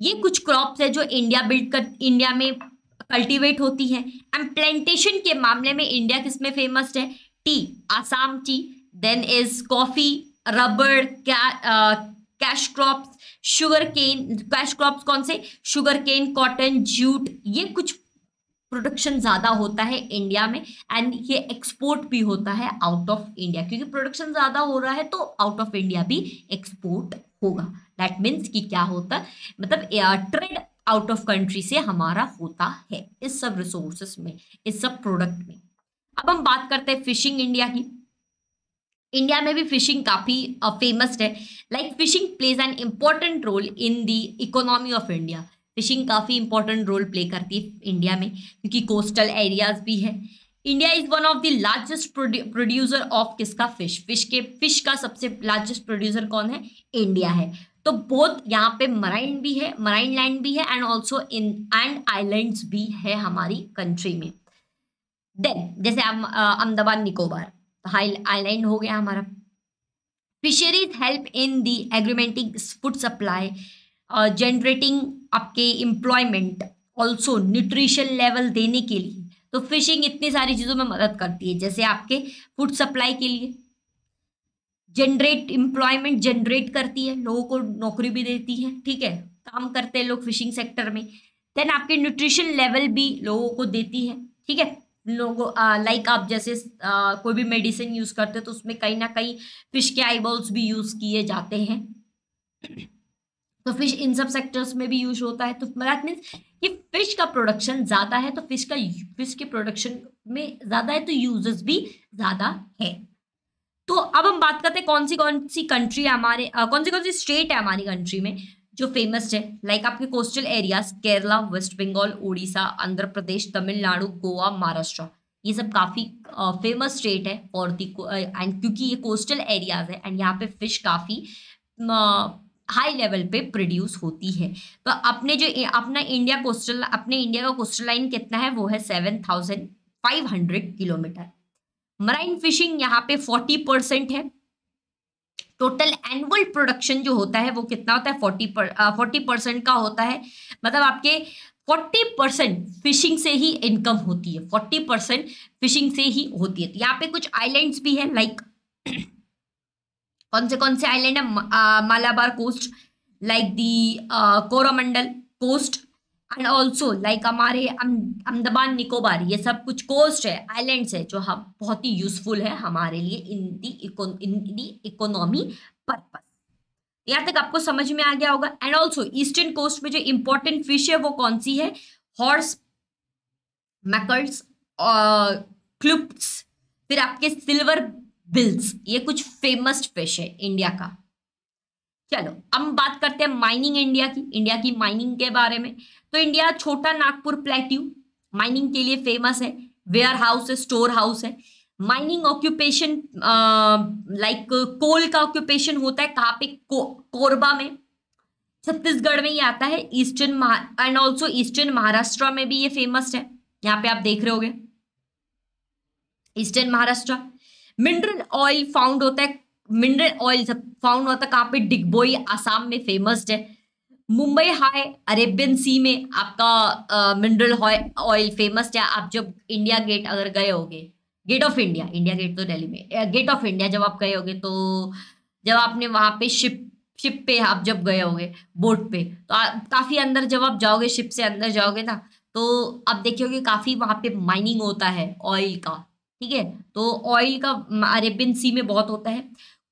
Speaker 1: ये कुछ क्रॉप्स है जो इंडिया बिल्ड कर इंडिया में कल्टीवेट होती हैं एंड प्लांटेशन के मामले में इंडिया किस में फेमस है tea Assam tea then is coffee रबड़ cash crops sugarcane cash crops कौन से शुगर केन कॉटन जूट ये कुछ प्रोडक्शन ज़्यादा होता है इंडिया में एंड ये एक्सपोर्ट भी होता है आउट ऑफ इंडिया क्योंकि प्रोडक्शन ज़्यादा हो रहा है तो आउट ऑफ इंडिया भी एक्सपोर्ट होगा दैट मीन्स कि क्या होता मतलब ट्रेड आउट ऑफ कंट्री से हमारा होता है इस सब रिसोर्सेस में इस सब प्रोडक्ट में अब हम बात करते हैं फिशिंग इंडिया की इंडिया में भी फिशिंग काफ़ी फेमस है like fishing plays an important role in the economy of India fishing काफ़ी इंपॉर्टेंट रोल प्ले करती है इंडिया में क्योंकि कोस्टल एरियाज भी है India is one of the largest producer of किसका फिश फिश के फिश का सबसे लार्जेस्ट प्रोड्यूसर कौन है इंडिया है तो बोथ यहाँ पे मराइन भी है मराइन लैंड भी है and also in and island भी है हमारी कंट्री में देन जैसे अहमदाबाद निकोबार आइलैंड तो हो गया हमारा fisheries help in the augmenting food supply generating आपके एम्प्लॉयमेंट ऑल्सो न्यूट्रिशन लेवल देने के लिए तो फिशिंग इतनी सारी चीज़ों में मदद करती है जैसे आपके फूड सप्लाई के लिए जनरेट एम्प्लॉयमेंट जनरेट करती है लोगों को नौकरी भी देती है ठीक है काम करते हैं लोग फिशिंग सेक्टर में देन आपके न्यूट्रिशन लेवल भी लोगों को देती है ठीक है लोगों लाइक आप जैसे आ, कोई भी मेडिसिन यूज़ करते हैं तो उसमें कहीं ना कहीं फिश के आईबॉल्स भी यूज़ किए जाते हैं तो फिश इन सब सेक्टर्स में भी यूज होता है तो दैट मीन्स कि फिश का प्रोडक्शन ज़्यादा है तो फिश का फिश के प्रोडक्शन में ज़्यादा है तो यूजेस भी ज़्यादा है तो अब हम बात करते हैं कौन सी कौन सी कंट्री है हमारे कौन सी कौन सी स्टेट है हमारी कंट्री में जो फेमस है लाइक आपके कोस्टल एरियाज केरला वेस्ट बंगाल उड़ीसा आंध्र प्रदेश तमिलनाडु गोवा महाराष्ट्र ये सब काफ़ी फेमस स्टेट है फॉर दी एंड क्योंकि ये कोस्टल एरियाज है एंड यहाँ पे फिश काफ़ी हाई लेवल पे प्रोड्यूस होती है तो अपने जो अपना इंडिया कोस्टल अपने इंडिया का कोस्टल लाइन कितना है वो है seven thousand five hundred kilometre marine fishing यहाँ पे फोर्टी परसेंट है टोटल एनुअल प्रोडक्शन जो होता है वो कितना होता है फोर्टी फोर्टी परसेंट का होता है मतलब आपके फोर्टी परसेंट फिशिंग से ही इनकम होती है फोर्टी परसेंट फिशिंग से ही होती है तो यहाँ पे कुछ आइलैंड्स भी है लाइक कौन से कौन से आइलैंड है Malabar coast like the Coromandel coast and also like हमारे अहमदाबाद निकोबार ये सब कुछ कोस्ट है आइलैंड्स है जो हम बहुत ही यूजफुल है हमारे लिए इन दी इन दी इकोनॉमी पर्पस यहाँ तक आपको समझ में आ गया होगा एंड ऑल्सो ईस्टर्न कोस्ट में जो इम्पोर्टेंट फिश है वो कौन सी है हॉर्स मैकर्स क्लुप्स फिर आपके सिल्वर बिल्स ये कुछ फेमस फिश है इंडिया का चलो अब बात करते हैं माइनिंग इंडिया की इंडिया की माइनिंग के बारे में तो इंडिया छोटा नागपुर प्लेट्यू माइनिंग के लिए फेमस है वेयर हाउस है स्टोर हाउस है माइनिंग ऑक्यूपेशन लाइक कोल का ऑक्यूपेशन होता है कहाँ पे को, कोरबा में छत्तीसगढ़ में ही आता है eastern and also eastern Maharashtra में भी ये फेमस है यहाँ पे आप देख रहे गए eastern Maharashtra mineral oil found होता है मिनरल ऑयल फाउंड होता है कहाँ पे डिगबोई आसाम में फेमस है मुंबई हाय अरेबियन सी में आपका मिनरल ऑयल फेमस है आप जब इंडिया गेट अगर गए होगे gate of India India gate तो दिल्ली में गेट ऑफ इंडिया जब आप गए होगे तो जब आपने वहाँ पे शिप शिप पे आप जब गए होगे बोट पे तो काफ़ी अंदर जब आप जाओगे शिप से अंदर जाओगे ना तो आप देखियोगे काफ़ी वहाँ पे माइनिंग होता है ऑयल का ठीक है तो ऑयल का अरेबियन सी में बहुत होता है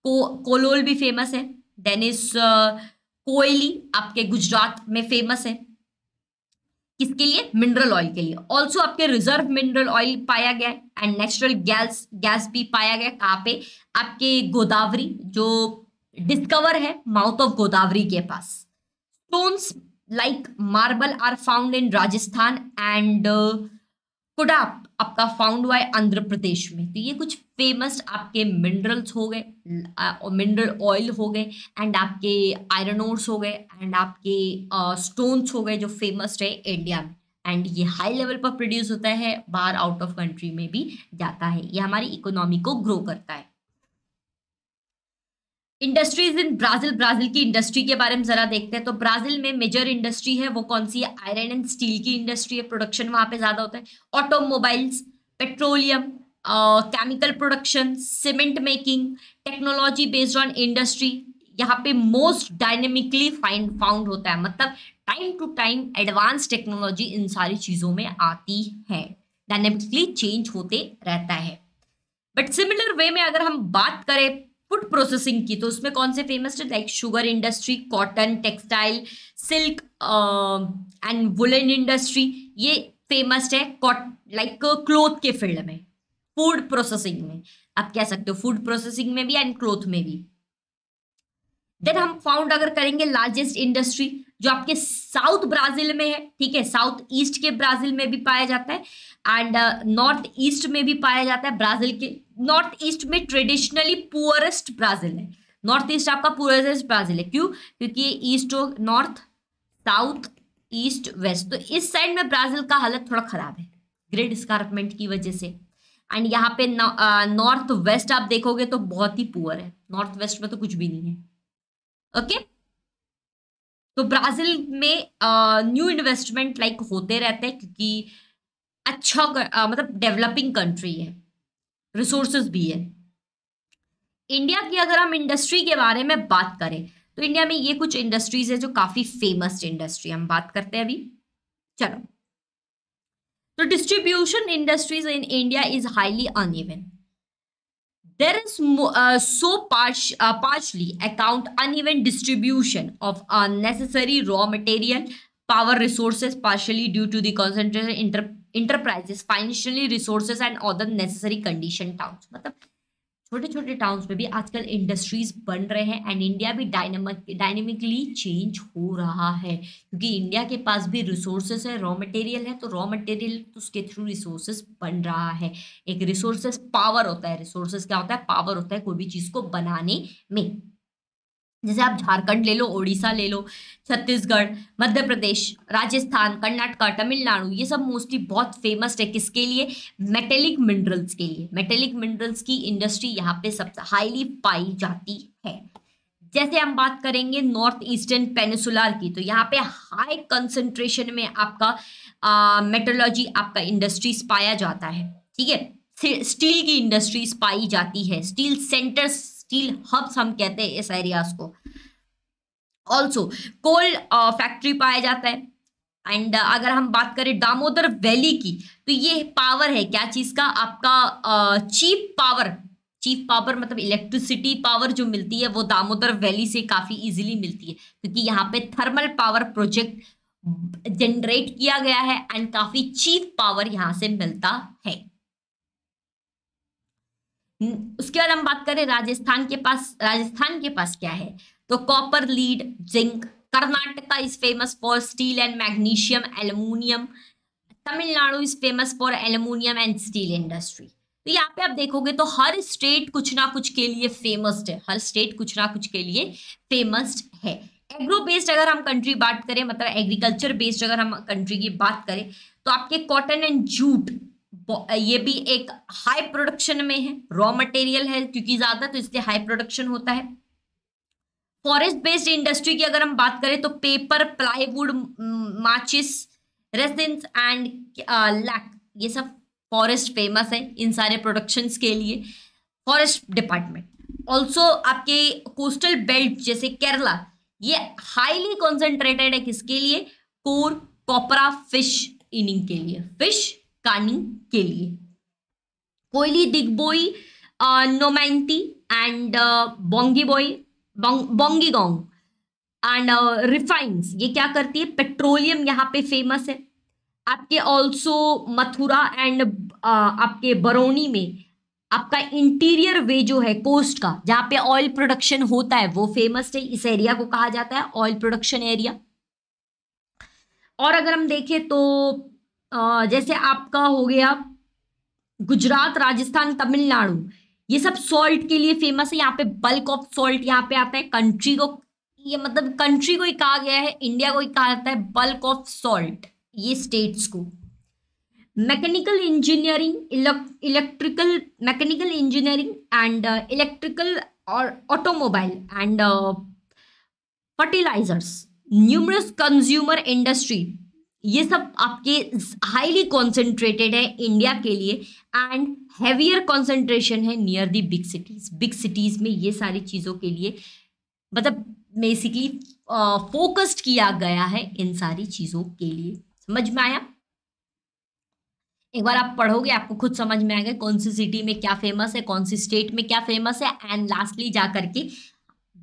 Speaker 1: को कोलोल भी फेमस है देन इज कोयली आपके गुजरात में फेमस है किसके लिए मिनरल ऑयल के लिए ऑल्सो आपके रिजर्व मिनरल ऑयल पाया गया एंड नेचुरल गैस गैस भी पाया गया कहाँ पे आपके गोदावरी जो डिस्कवर है माउथ ऑफ गोदावरी के पास stones like marble are found in Rajasthan and Cuddapah आपका फाउंड हुआ है आंध्र प्रदेश में तो ये कुछ फेमस आपके मिनरल्स हो गए मिनरल ऑयल हो गए एंड आपके आयरन ओर्स हो गए एंड आपके स्टोन्स uh, हो गए जो फेमस है इंडिया में एंड ये हाई लेवल पर प्रोड्यूस होता है बाहर आउट ऑफ कंट्री में भी जाता है ये हमारी इकोनॉमी को ग्रो करता है इंडस्ट्रीज इन ब्राजील ब्राजील की इंडस्ट्री के बारे में ज़रा देखते हैं तो ब्राजील में मेजर इंडस्ट्री है वो कौन सी है आयरन एंड स्टील की इंडस्ट्री है प्रोडक्शन वहाँ पे ज़्यादा होता है automobiles petroleum chemical production cement making technology based on industry यहाँ पे मोस्ट डायनेमिकली फाइंड फाउंड होता है मतलब time to time advance technology in सारी चीज़ों में आती है डायनेमिकली चेंज होते रहता है बट सिमिलर वे में अगर हम बात करें फूड प्रोसेसिंग की तो उसमें कौन से फेमस थे like sugar industry cotton textile silk and woollen industry ये फेमस है लाइक क्लोथ uh, के फील्ड में फूड प्रोसेसिंग में आप कह सकते हो फूड प्रोसेसिंग में भी एंड क्लोथ में भी देन हम फाउंड अगर करेंगे लार्जेस्ट इंडस्ट्री जो आपके साउथ ब्राजील में है ठीक है साउथ ईस्ट के ब्राजील में भी पाया जाता है एंड नॉर्थ ईस्ट में भी पाया जाता है ब्राजील के नॉर्थ ईस्ट में ट्रेडिशनली पुअरेस्ट ब्राजील है नॉर्थ ईस्ट आपका पुअरेस्ट ब्राजील है क्यों क्योंकि ये ईस्ट और नॉर्थ साउथ ईस्ट वेस्ट तो इस साइड में ब्राजील का हालत थोड़ा खराब है ग्रेट स्कारपमेंट की वजह से एंड यहाँ पे नॉर्थ वेस्ट आप देखोगे तो बहुत ही पुअर है नॉर्थ वेस्ट में तो कुछ भी नहीं है ओके okay? तो ब्राज़ील में न्यू इन्वेस्टमेंट लाइक होते रहते हैं क्योंकि अच्छा आ, मतलब डेवलपिंग कंट्री है रिसोर्सेज भी है इंडिया की अगर हम इंडस्ट्री के बारे में बात करें तो इंडिया में ये कुछ इंडस्ट्रीज है जो काफ़ी फेमस इंडस्ट्री हम बात करते हैं अभी चलो तो distribution industries in India is highly uneven there is uh, so uh, partially account uneven distribution of unnecessary raw material power resources partially due to the concentration inter enterprises financially resources and other necessary condition towns छोटे छोटे towns में भी आजकल industries बन रहे हैं and India भी dynamic dynamically change हो रहा है क्योंकि इंडिया के पास भी रिसोर्सेस है रॉ मटेरियल है तो रॉ मटेरियल तो उसके थ्रू रिसोर्सेस बन रहा है एक रिसोर्सेस पावर होता है रिसोर्सेस क्या होता है पावर होता है कोई भी चीज़ को बनाने में जैसे आप झारखंड ले लो ओडिशा ले लो छत्तीसगढ़ मध्य प्रदेश राजस्थान कर्नाटका तमिलनाडु ये सब मोस्टली बहुत फेमस है किसके लिए मेटेलिक मिनरल्स के लिए मेटेलिक मिनरल्स की इंडस्ट्री यहाँ पे सबसे हाईली पाई जाती है जैसे हम बात करेंगे नॉर्थ ईस्टर्न पेनिसुलर की तो यहाँ पे हाई कंसंट्रेशन में आपका मेटोलॉजी आपका इंडस्ट्रीज पाया जाता है ठीक है स्टील की इंडस्ट्रीज पाई जाती है स्टील सेंटर्स स्टील हब्स हम कहते हैं इस एरियाज को ऑल्सो कोल फैक्ट्री पाया जाता है एंड uh, अगर हम बात करें दामोदर वैली की तो ये पावर है क्या चीज़ का आपका cheap uh, power cheap power मतलब इलेक्ट्रिसिटी पावर जो मिलती है वो दामोदर वैली से काफ़ी इजीली मिलती है क्योंकि तो यहाँ पे थर्मल पावर प्रोजेक्ट जनरेट किया गया है एंड काफ़ी चीप पावर यहाँ से मिलता है हम्म, उसके बाद हम बात करें राजस्थान के पास राजस्थान के पास क्या है तो copper lead zinc Karnataka is famous for steel and magnesium aluminium Tamil Nadu is famous for aluminium and steel industry तो यहाँ पे आप देखोगे तो हर स्टेट कुछ ना कुछ के लिए फेमस्ड है हर स्टेट कुछ ना कुछ के लिए फेमस्ड है एग्रो बेस्ड अगर हम कंट्री बात करें मतलब एग्रीकल्चर बेस्ड अगर हम कंट्री की बात करें तो आपके कॉटन एंड जूट ये भी एक हाई प्रोडक्शन में है रॉ मटेरियल है क्योंकि ज़्यादा तो इसलिए हाई प्रोडक्शन होता है फॉरेस्ट बेस्ड इंडस्ट्री की अगर हम बात करें तो पेपर प्लाईवुड माचिस रेसिंस एंड लैक ये सब फॉरेस्ट फेमस है इन सारे प्रोडक्शन के लिए फॉरेस्ट डिपार्टमेंट ऑल्सो आपके कोस्टल बेल्ट जैसे केरला ये हाईली कॉन्सेंट्रेटेड है किसके लिए कोर कॉपरा फिश इनिंग के लिए फिश कानी के लिए Koyali Digboi Noonmati and Bongaigaon Bongaigaon and refines ये क्या करती है पेट्रोलियम यहाँ पे फेमस है आपके ऑल्सो मथुरा एंड आपके बरौनी में आपका इंटीरियर वे जो है कोस्ट का जहाँ पे ऑयल प्रोडक्शन होता है वो फेमस है इस एरिया को कहा जाता है ऑयल प्रोडक्शन एरिया और अगर हम देखें तो जैसे आपका हो गया गुजरात राजस्थान तमिलनाडु ये सब सॉल्ट के लिए फेमस है यहाँ पे बल्क ऑफ सॉल्ट यहाँ पे आता है कंट्री को ये मतलब कंट्री को ही कहा गया है इंडिया को ही कहा जाता है बल्क ऑफ सॉल्ट ये स्टेट्स को mechanical engineering electrical mechanical engineering and electrical और automobile and fertilisers numerous consumer industry ये सब आपके हाईली कॉन्सेंट्रेटेड है इंडिया के लिए एंड हैवियर कॉन्सेंट्रेशन है near the big cities big cities में ये सारी चीज़ों के लिए मतलब बेसिकली फोकस्ड किया गया है इन सारी चीज़ों के लिए समझ में आया एक बार आप पढ़ोगे आपको खुद समझ में आएगा कौन सी सिटी में क्या फेमस है कौन सी स्टेट में क्या फेमस है एंड लास्टली जा करके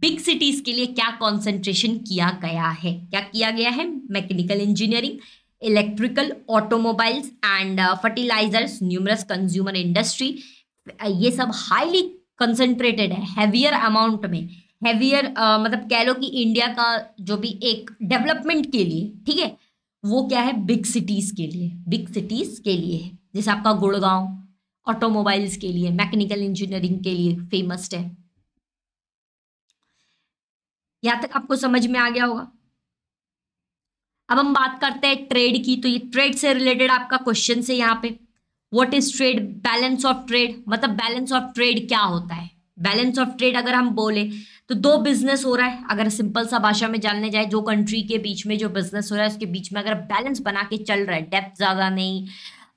Speaker 1: बिग सिटीज के लिए क्या कॉन्सेंट्रेशन किया गया है क्या किया गया है mechanical engineering electrical automobiles and fertilisers numerous consumer industry ये सब हाईली कंसेंट्रेटेड है हैवियर अमाउंट में हैवियर uh, मतलब कह लो कि इंडिया का जो भी एक डेवलपमेंट के लिए ठीक है वो क्या है बिग सिटीज़ के लिए बिग सिटीज़ के लिए जैसे आपका गुड़गांव ऑटोमोबाइल्स के लिए मैकेनिकल इंजीनियरिंग के लिए फेमस है यहां तक आपको समझ में आ गया होगा अब हम बात करते हैं ट्रेड की तो ये ट्रेड से रिलेटेड आपका क्वेश्चन है यहाँ पे what is trade balance of trade मतलब बैलेंस ऑफ ट्रेड क्या होता है बैलेंस ऑफ ट्रेड अगर हम बोले तो दो बिजनेस हो रहा है अगर सिंपल सा भाषा में जानने जाए जो कंट्री के बीच में जो बिजनेस हो रहा है उसके बीच में अगर बैलेंस बना के चल रहा है डेप्थ ज़्यादा नहीं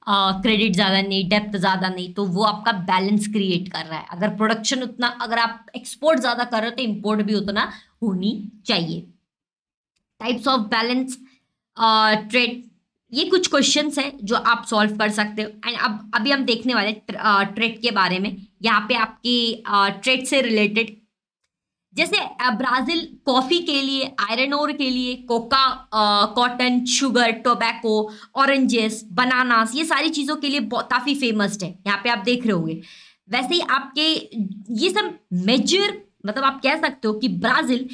Speaker 1: क्रेडिट ज़्यादा नहीं डेप्थ ज़्यादा नहीं तो वो आपका बैलेंस क्रिएट कर रहा है अगर प्रोडक्शन उतना अगर आप एक्सपोर्ट ज़्यादा कर रहे हो तो इम्पोर्ट भी उतना होनी चाहिए टाइप्स ऑफ बैलेंस ट्रेड ये कुछ क्वेश्चन हैं जो आप सॉल्व कर सकते हो एंड अब अभी हम देखने वाले ट्रेड uh, के बारे में यहाँ पे आपकी ट्रेड uh, से रिलेटेड जैसे ब्राज़ील uh, कॉफ़ी के लिए आयरन ओर के लिए cocoa cotton sugar tobacco oranges bananas ये सारी चीज़ों के लिए काफ़ी फेमस है यहाँ पे आप देख रहे होंगे वैसे ही आपके ये सब मेजर मतलब आप कह सकते हो कि ब्राज़ील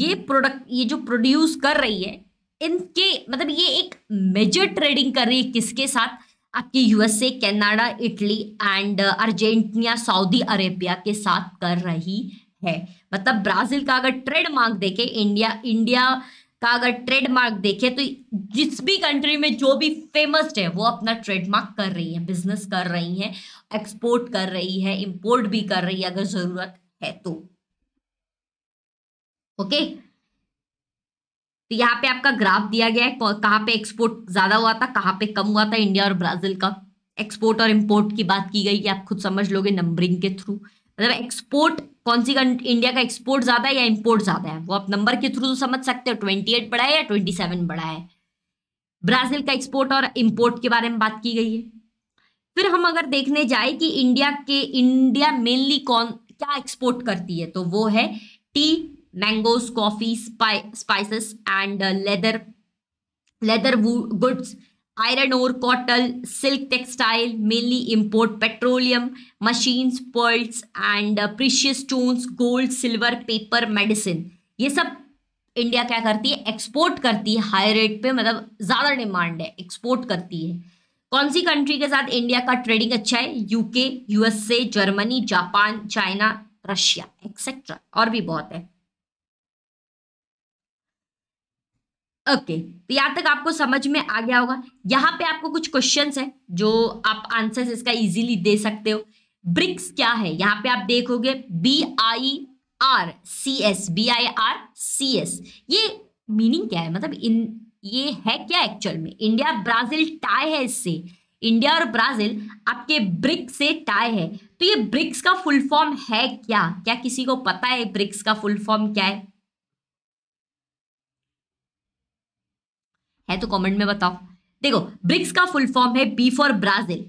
Speaker 1: ये प्रोडक्ट ये जो प्रोड्यूस कर रही है इनके मतलब ये एक मेजर ट्रेडिंग कर रही है किसके साथ आपके USA Canada Italy and Argentina Saudi Arabia के साथ कर रही है मतलब ब्राज़ील का अगर ट्रेड मार्क देखे इंडिया इंडिया का अगर ट्रेडमार्क देखें तो जिस भी कंट्री में जो भी फेमस है वो अपना ट्रेडमार्क कर रही है बिजनेस कर रही है एक्सपोर्ट कर रही है इम्पोर्ट भी कर रही है अगर ज़रूरत है तो ओके तो यहाँ पे आपका ग्राफ दिया गया है कहाँ पे एक्सपोर्ट ज्यादा हुआ था कहाँ पे कम हुआ था इंडिया और ब्राजील का एक्सपोर्ट और इम्पोर्ट की बात की गई कि आप खुद समझ लोगे नंबरिंग के थ्रू मतलब एक्सपोर्ट कौन सी इंडिया का एक्सपोर्ट ज्यादा है या इम्पोर्ट ज्यादा है वो आप नंबर के थ्रू तो समझ सकते हो ट्वेंटी एट बढ़ा है या ट्वेंटी सेवन बढ़ा है ब्राजील का एक्सपोर्ट और इम्पोर्ट के बारे में बात की गई है फिर हम अगर देखने जाए कि इंडिया के इंडिया मेनली कौन क्या एक्सपोर्ट करती है तो वो है tea mangoes, coffee, spi spices, and uh, leather, leather goods, iron ore, cotton, silk, textile, mainly import petroleum, machines, pearls, and uh, precious stones, gold, silver, paper, medicine. ye sab India क्या करती है export करती है high rate पे मतलब ज़्यादा demand है export करती है कौन सी कंट्री के साथ इंडिया का ट्रेडिंग अच्छा है UK USA Germany Japan China Russia etcetera और भी बहुत है ओके तो यहाँ तक आपको समझ में आ गया होगा यहाँ पे आपको कुछ क्वेश्चन है जो आप आंसर इसका इजीली दे सकते हो ब्रिक्स क्या है यहाँ पे आप देखोगे B I R C S B I R C S ये मीनिंग क्या है मतलब इन ये है क्या एक्चुअल में इंडिया ब्राजील टाई है इससे इंडिया और ब्राजील आपके ब्रिक्स से टाई है तो ये ब्रिक्स का फुल फॉर्म है क्या क्या किसी को पता है ब्रिक्स का फुल फॉर्म क्या है है तो कमेंट में बताओ देखो ब्रिक्स का फुल फॉर्म है B for Brazil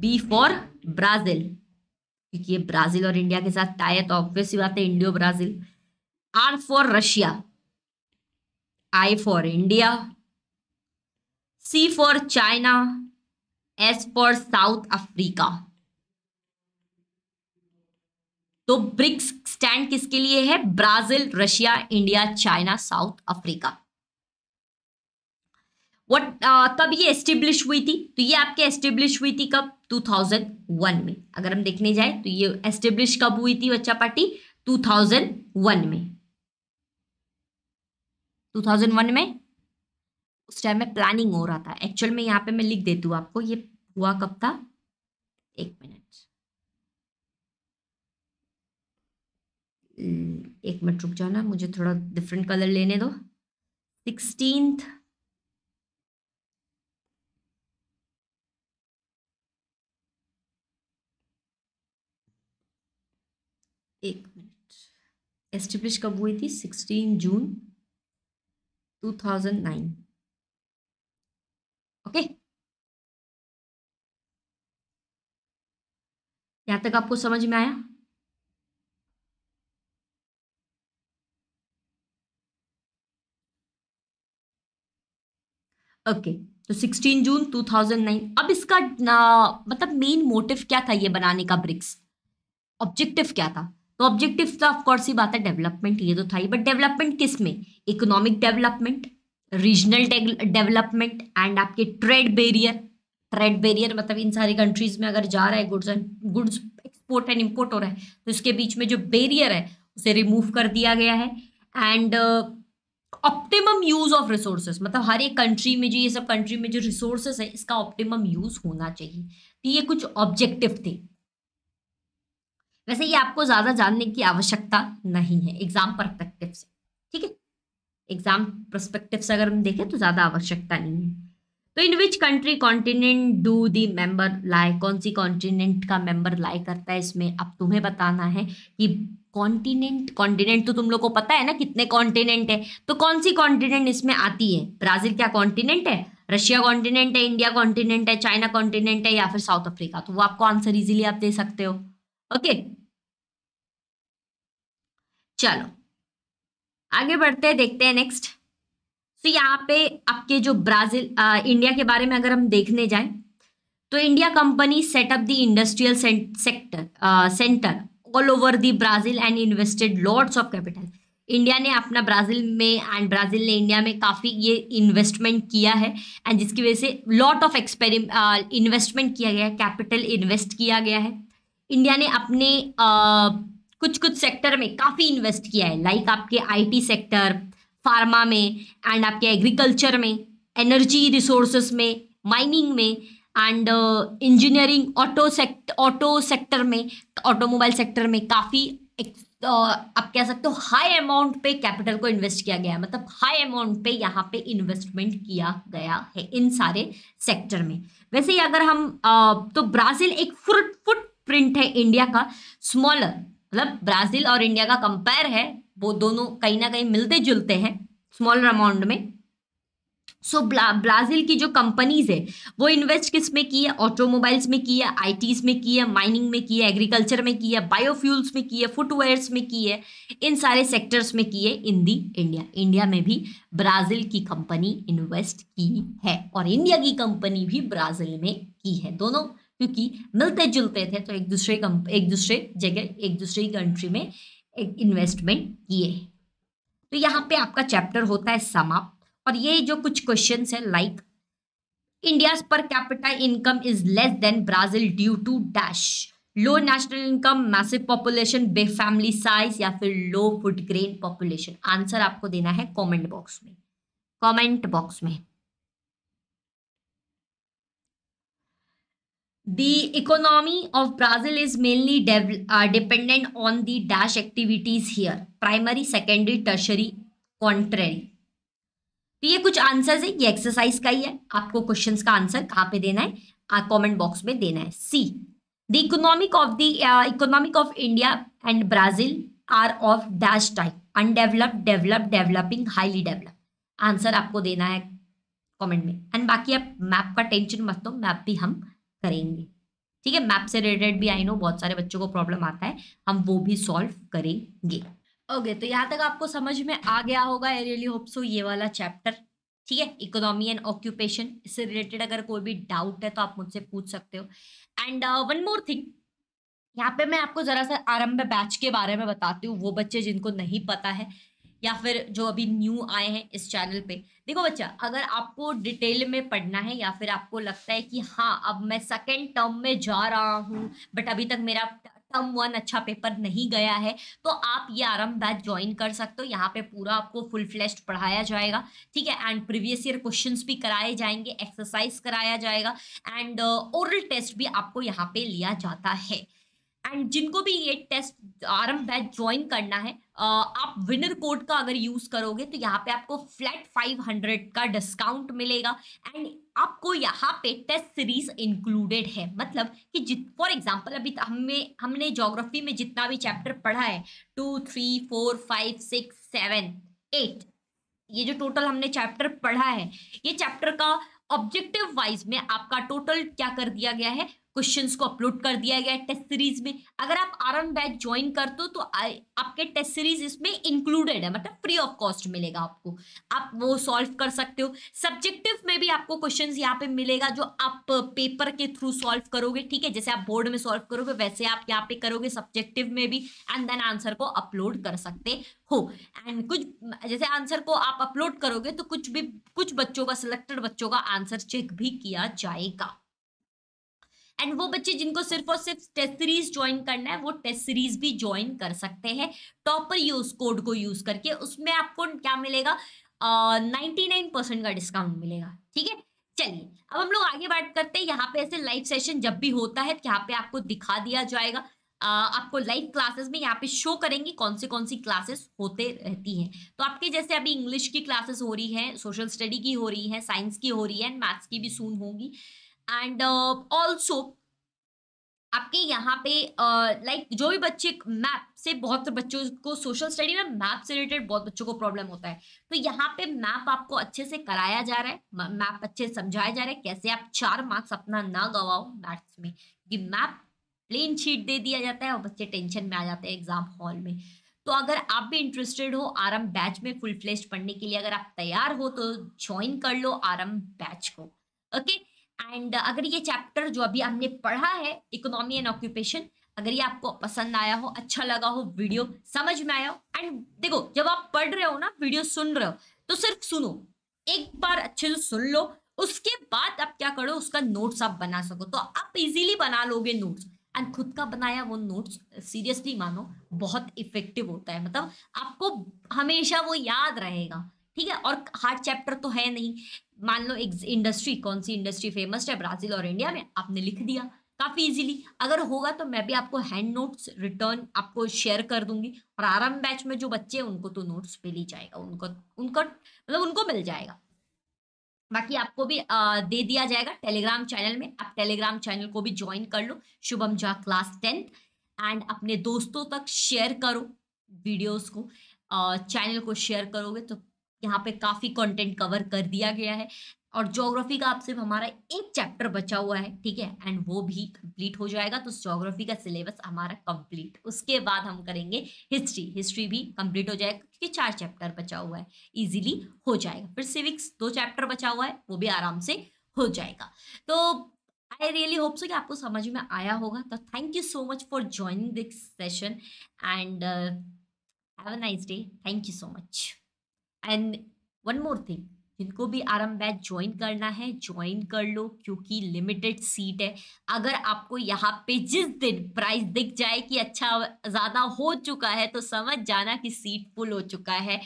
Speaker 1: B for Brazil क्योंकि ये ब्राजील और इंडिया के साथ टाई है तो ऑब्वियस ही बात है इंडियो Brazil R for Russia I for India C for China S for South Africa तो ब्रिक्स स्टैंड किसके लिए है Brazil Russia India China South Africa what uh, कब ये एस्टेब्लिश हुई थी तो ये आपके एस्टेब्लिश हुई थी कब 2001 में अगर हम देखने जाए तो ये एस्टेब्लिश कब हुई थी बच्चा पार्टी 2001 में 2001 में उस टाइम में प्लानिंग हो रहा था एक्चुअल में यहाँ पे मैं लिख देती हूँ आपको ये हुआ कब था एक मिनट hmm, एक मिनट रुक जाना मुझे थोड़ा डिफरेंट कलर लेने दो सिक्सटीन एक मिनट एस्टेब्लिश कब हुई थी sixteen June two thousand nine okay यहां तक आपको समझ में आया ओके okay, तो 16 जून 2009 अब इसका मतलब मेन मोटिव क्या था ये बनाने का ब्रिक्स ऑब्जेक्टिव क्या था तो ऑब्जेक्टिव तो ऑफकोर्स ही बात है डेवलपमेंट ये तो था ही बट डेवलपमेंट किस में economic development regional development and आपके ट्रेड बेरियर ट्रेड बेरियर मतलब इन सारी कंट्रीज में अगर जा रहा है goods and goods export and import हो रहा है तो इसके बीच में जो बेरियर है उसे रिमूव कर दिया गया है and optimum use of resources मतलब हर एक कंट्री में जो ये सब कंट्री में जो रिसोर्सेज है इसका ऑप्टिमम यूज होना चाहिए तो ये कुछ ऑब्जेक्टिव थे वैसे ये आपको ज़्यादा जानने की आवश्यकता नहीं है एग्जाम परस्पेक्टिव से ठीक है एग्जाम परस्पेक्टिव से अगर हम देखें तो ज़्यादा आवश्यकता नहीं है तो in which country continent do the member lie कौन सी कॉन्टिनेंट का मेंबर लाई करता है इसमें अब तुम्हें बताना है कि कॉन्टिनेंट कॉन्टिनेंट तो तुम लोग को पता है ना कितने कॉन्टिनेंट है तो कौन सी कॉन्टिनेंट इसमें आती है ब्राज़ील क्या कॉन्टिनेंट है रशिया कॉन्टिनेंट है इंडिया कॉन्टिनेंट है चाइना कॉन्टिनेंट है या फिर साउथ अफ्रीका तो वो आपको आंसर इजिली आप दे सकते हो ओके चलो आगे बढ़ते हैं देखते हैं नेक्स्ट तो यहाँ पे आपके जो ब्राजील इंडिया के बारे में अगर हम देखने जाएं तो India company setup the industrial sector center all over the Brazil and invested lots of capital India ने अपना ब्राज़ील में एंड ब्राज़ील ने इंडिया में काफ़ी ये इन्वेस्टमेंट किया है एंड जिसकी वजह से लॉट ऑफ एक्सपेरि इन्वेस्टमेंट किया गया है कैपिटल इन्वेस्ट किया गया है इंडिया ने अपने आ, कुछ कुछ सेक्टर में काफ़ी इन्वेस्ट किया है लाइक आपके आईटी सेक्टर फार्मा में एंड आपके एग्रीकल्चर में एनर्जी रिसोर्सेस में माइनिंग में and engineering auto sect auto sector में ऑटोमोबाइल सेक्टर में काफ़ी तो आप कह सकते हो हाई अमाउंट पे कैपिटल को इन्वेस्ट किया गया मतलब हाई अमाउंट पे यहाँ पे इन्वेस्टमेंट किया गया है इन सारे सेक्टर में वैसे ही अगर हम तो ब्राज़ील एक फुट प्रिंट है इंडिया का स्मॉलर मतलब ब्राजील और इंडिया का कंपेयर है वो दोनों कहीं ना कहीं मिलते जुलते हैं स्मॉलर अमाउंट में सो ब्राज़ील की जो कंपनीज है वो इन्वेस्ट किस में की है ऑटोमोबाइल्स में की है में की है माइनिंग में की है एग्रीकल्चर में की है बायोफ्यूल्स में की है फुटवेयर्स में की है इन सारे सेक्टर्स में की है इन दी इंडिया इंडिया में भी ब्राज़ील की कंपनी इन्वेस्ट की है और इंडिया की कंपनी भी ब्राज़ील में की है दोनों क्योंकि मिलते जुलते थे तो एक दूसरे कंप एक दूसरे जगह एक दूसरे कंट्री में एक इन्वेस्टमेंट किए तो यहाँ पे आपका चैप्टर होता है समाप्त और ये जो कुछ क्वेश्चन है like India per capital income is less than Brazil due to dash low national income massive population big family size या फिर low food grain population answer आपको देना है कमेंट बॉक्स में कमेंट बॉक्स में The economy of Brazil is mainly uh, dependent on the dash activities here. Primary, secondary, tertiary, contrary. तो ये कुछ आंसर्स है ये एक्सरसाइज का ही है आपको क्वेश्चंस का आंसर कहाँ पे देना है कमेंट बॉक्स में देना है see the economic of the economic of India and Brazil are of dash type undeveloped develop developing highly develop answer आपको देना है कमेंट में एंड बाकी आप मैप का टेंशन मत लो मैप भी हम करेंगे ठीक है मैप से रिलेटेड भी आई नो बहुत सारे बच्चों को प्रॉब्लम आता है हम वो भी सॉल्व करेंगे ओके okay, तो यहाँ तक आपको समझ में आ गया होगा आई रियली होप सो ये वाला चैप्टर ठीक है इकोनॉमी एंड ऑक्यूपेशन इससे रिलेटेड अगर कोई भी डाउट है तो आप मुझसे पूछ सकते हो एंड वन मोर थिंग यहाँ पे मैं आपको ज़रा सा आरंभ बैच के बारे में बताती हूँ वो बच्चे जिनको नहीं पता है या फिर जो अभी न्यू आए हैं इस चैनल पे देखो बच्चा अगर आपको डिटेल में पढ़ना है या फिर आपको लगता है कि हाँ अब मैं सेकेंड टर्म में जा रहा हूँ बट अभी तक मेरा टर्म वन अच्छा पेपर नहीं गया है तो आप ये आरम बैच ज्वाइन कर सकते हो यहाँ पे पूरा आपको फुल फ्लैश्ड पढ़ाया जाएगा ठीक है एंड प्रीवियस ईयर क्वेश्चंस भी कराए जाएंगे एक्सरसाइज कराया जाएगा एंड ओरल टेस्ट भी आपको यहाँ पे लिया जाता है एंड जिनको भी ये टेस्ट आरम बैच ज्वाइन करना है आप विनर कोड का अगर यूज करोगे तो यहाँ पे आपको फ्लैट 500 का डिस्काउंट मिलेगा एंड आपको यहाँ पे टेस्ट सीरीज इंक्लूडेड है मतलब कि जित फॉर एग्जांपल अभी हमें हमने जोग्राफी में जितना भी चैप्टर पढ़ा है two three four five six seven eight ये जो टोटल हमने चैप्टर पढ़ा है ये चैप्टर का ऑब्जेक्टिव वाइज में आपका टोटल क्या कर दिया गया है क्वेश्चंस को अपलोड कर दिया गया है टेस्ट सीरीज में अगर आप एन बैच ज्वाइन करते हो तो आ, आपके टेस्ट सीरीज इसमें इंक्लूडेड है मतलब फ्री ऑफ कॉस्ट मिलेगा आपको आप वो सॉल्व कर सकते हो सब्जेक्टिव में भी आपको क्वेश्चन यहाँ पे मिलेगा जो आप पेपर के थ्रू सॉल्व करोगे ठीक है जैसे आप बोर्ड में सॉल्व करोगे वैसे आप यहाँ पे करोगे सब्जेक्टिव में भी एंड देन आंसर को अपलोड कर सकते हो एंड कुछ जैसे आंसर को आप अपलोड करोगे तो कुछ भी कुछ बच्चों का सिलेक्टेड बच्चों का आंसर चेक भी किया जाएगा एंड वो बच्चे जिनको सिर्फ और सिर्फ टेस्ट सीरीज ज्वाइन करना है वो टेस्ट सीरीज भी ज्वाइन कर सकते हैं टॉपर यूज कोड को यूज करके उसमें आपको क्या मिलेगा नाइनटी नाइन परसेंट का डिस्काउंट मिलेगा ठीक है चलिए अब हम लोग आगे बात करते हैं यहाँ पे ऐसे लाइव सेशन जब भी होता है यहाँ पे आपको दिखा दिया जाएगा आ, आपको लाइव क्लासेस में यहाँ पे शो करेंगे कौन सी कौन सी क्लासेस होते रहती हैं तो आपके जैसे अभी इंग्लिश की क्लासेस हो रही है सोशल स्टडी की हो रही है साइंस की हो रही है मैथ्स की भी सुन होंगी एंड ऑल्सो uh, आपके यहाँ पे लाइक uh, जो भी बच्चे मैप से बहुत बच्चों को सोशल स्टडी में मैप से रिलेटेड बहुत बच्चों को प्रॉब्लम होता है तो यहाँ पे मैप आपको अच्छे से कराया जा रहा है मैप अच्छे से समझाया जा रहा है कैसे आप चार मार्क्स अपना ना गवाओ मैथ्स में क्योंकि मैप प्लेन शीट दे दिया जाता है और बच्चे टेंशन में आ जाते हैं एग्जाम हॉल में तो अगर आप भी इंटरेस्टेड हो आराम बैच में फुल फ्लेश पढ़ने के लिए अगर आप तैयार हो तो ज्वाइन कर लो आराम बैच को ओके okay? एंड अगर ये चैप्टर जो अभी हमने पढ़ा है इकोनॉमी एंड ऑक्यूपेशन अगर ये आपको पसंद आया हो अच्छा लगा हो वीडियो समझ में आया हो एंड देखो जब आप पढ़ रहे हो ना वीडियो सुन रहे हो तो सिर्फ सुनो एक बार अच्छे से सुन लो उसके बाद आप क्या करो उसका नोट्स आप बना सको तो आप इजीली बना लोगे नोट्स एंड खुद का बनाया वो नोट्स सीरियसली मानो बहुत इफेक्टिव होता है मतलब आपको हमेशा वो याद रहेगा ठीक है और हार्ड चैप्टर तो है नहीं मान लो एक इंडस्ट्री कौन सी इंडस्ट्री फेमस है ब्राजील और इंडिया में आपने लिख दिया काफ़ी इजीली अगर होगा तो मैं भी आपको हैंड नोट्स रिटर्न आपको शेयर कर दूंगी और आराम बैच में जो बच्चे हैं उनको तो नोट्स मिल ही जाएगा उनको उनका मतलब उनको मिल जाएगा बाकी आपको भी आ, दे दिया जाएगा टेलीग्राम चैनल में आप टेलीग्राम चैनल को भी ज्वाइन कर लो Shubham Jha class tenth and अपने दोस्तों तक शेयर करो वीडियोस को चैनल को शेयर करोगे तो यहाँ पे काफ़ी कंटेंट कवर कर दिया गया है और ज्योग्राफी का आप सिर्फ हमारा एक चैप्टर बचा हुआ है ठीक है एंड वो भी कंप्लीट हो जाएगा तो जोग्राफी का सिलेबस हमारा कंप्लीट उसके बाद हम करेंगे हिस्ट्री हिस्ट्री भी कंप्लीट हो जाएगा क्योंकि चार चैप्टर बचा हुआ है इजीली हो जाएगा फिर सिविक्स दो चैप्टर बचा हुआ है वो भी आराम से हो जाएगा तो आई रियली होप सो कि आपको समझ में आया होगा तो thank you so much for joining this session and have a nice day thank you so much and one more thing जिनको भी आरम बैच ज्वाइन करना है ज्वाइन कर लो क्योंकि लिमिटेड सीट है अगर आपको यहाँ पे जिस दिन प्राइस दिख जाए कि अच्छा ज़्यादा हो चुका है तो समझ जाना कि सीट फुल हो चुका है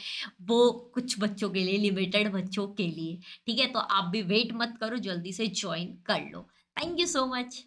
Speaker 1: वो कुछ बच्चों के लिए लिमिटेड बच्चों के लिए ठीक है तो आप भी वेट मत करो जल्दी से ज्वाइन कर लो थैंक यू सो मच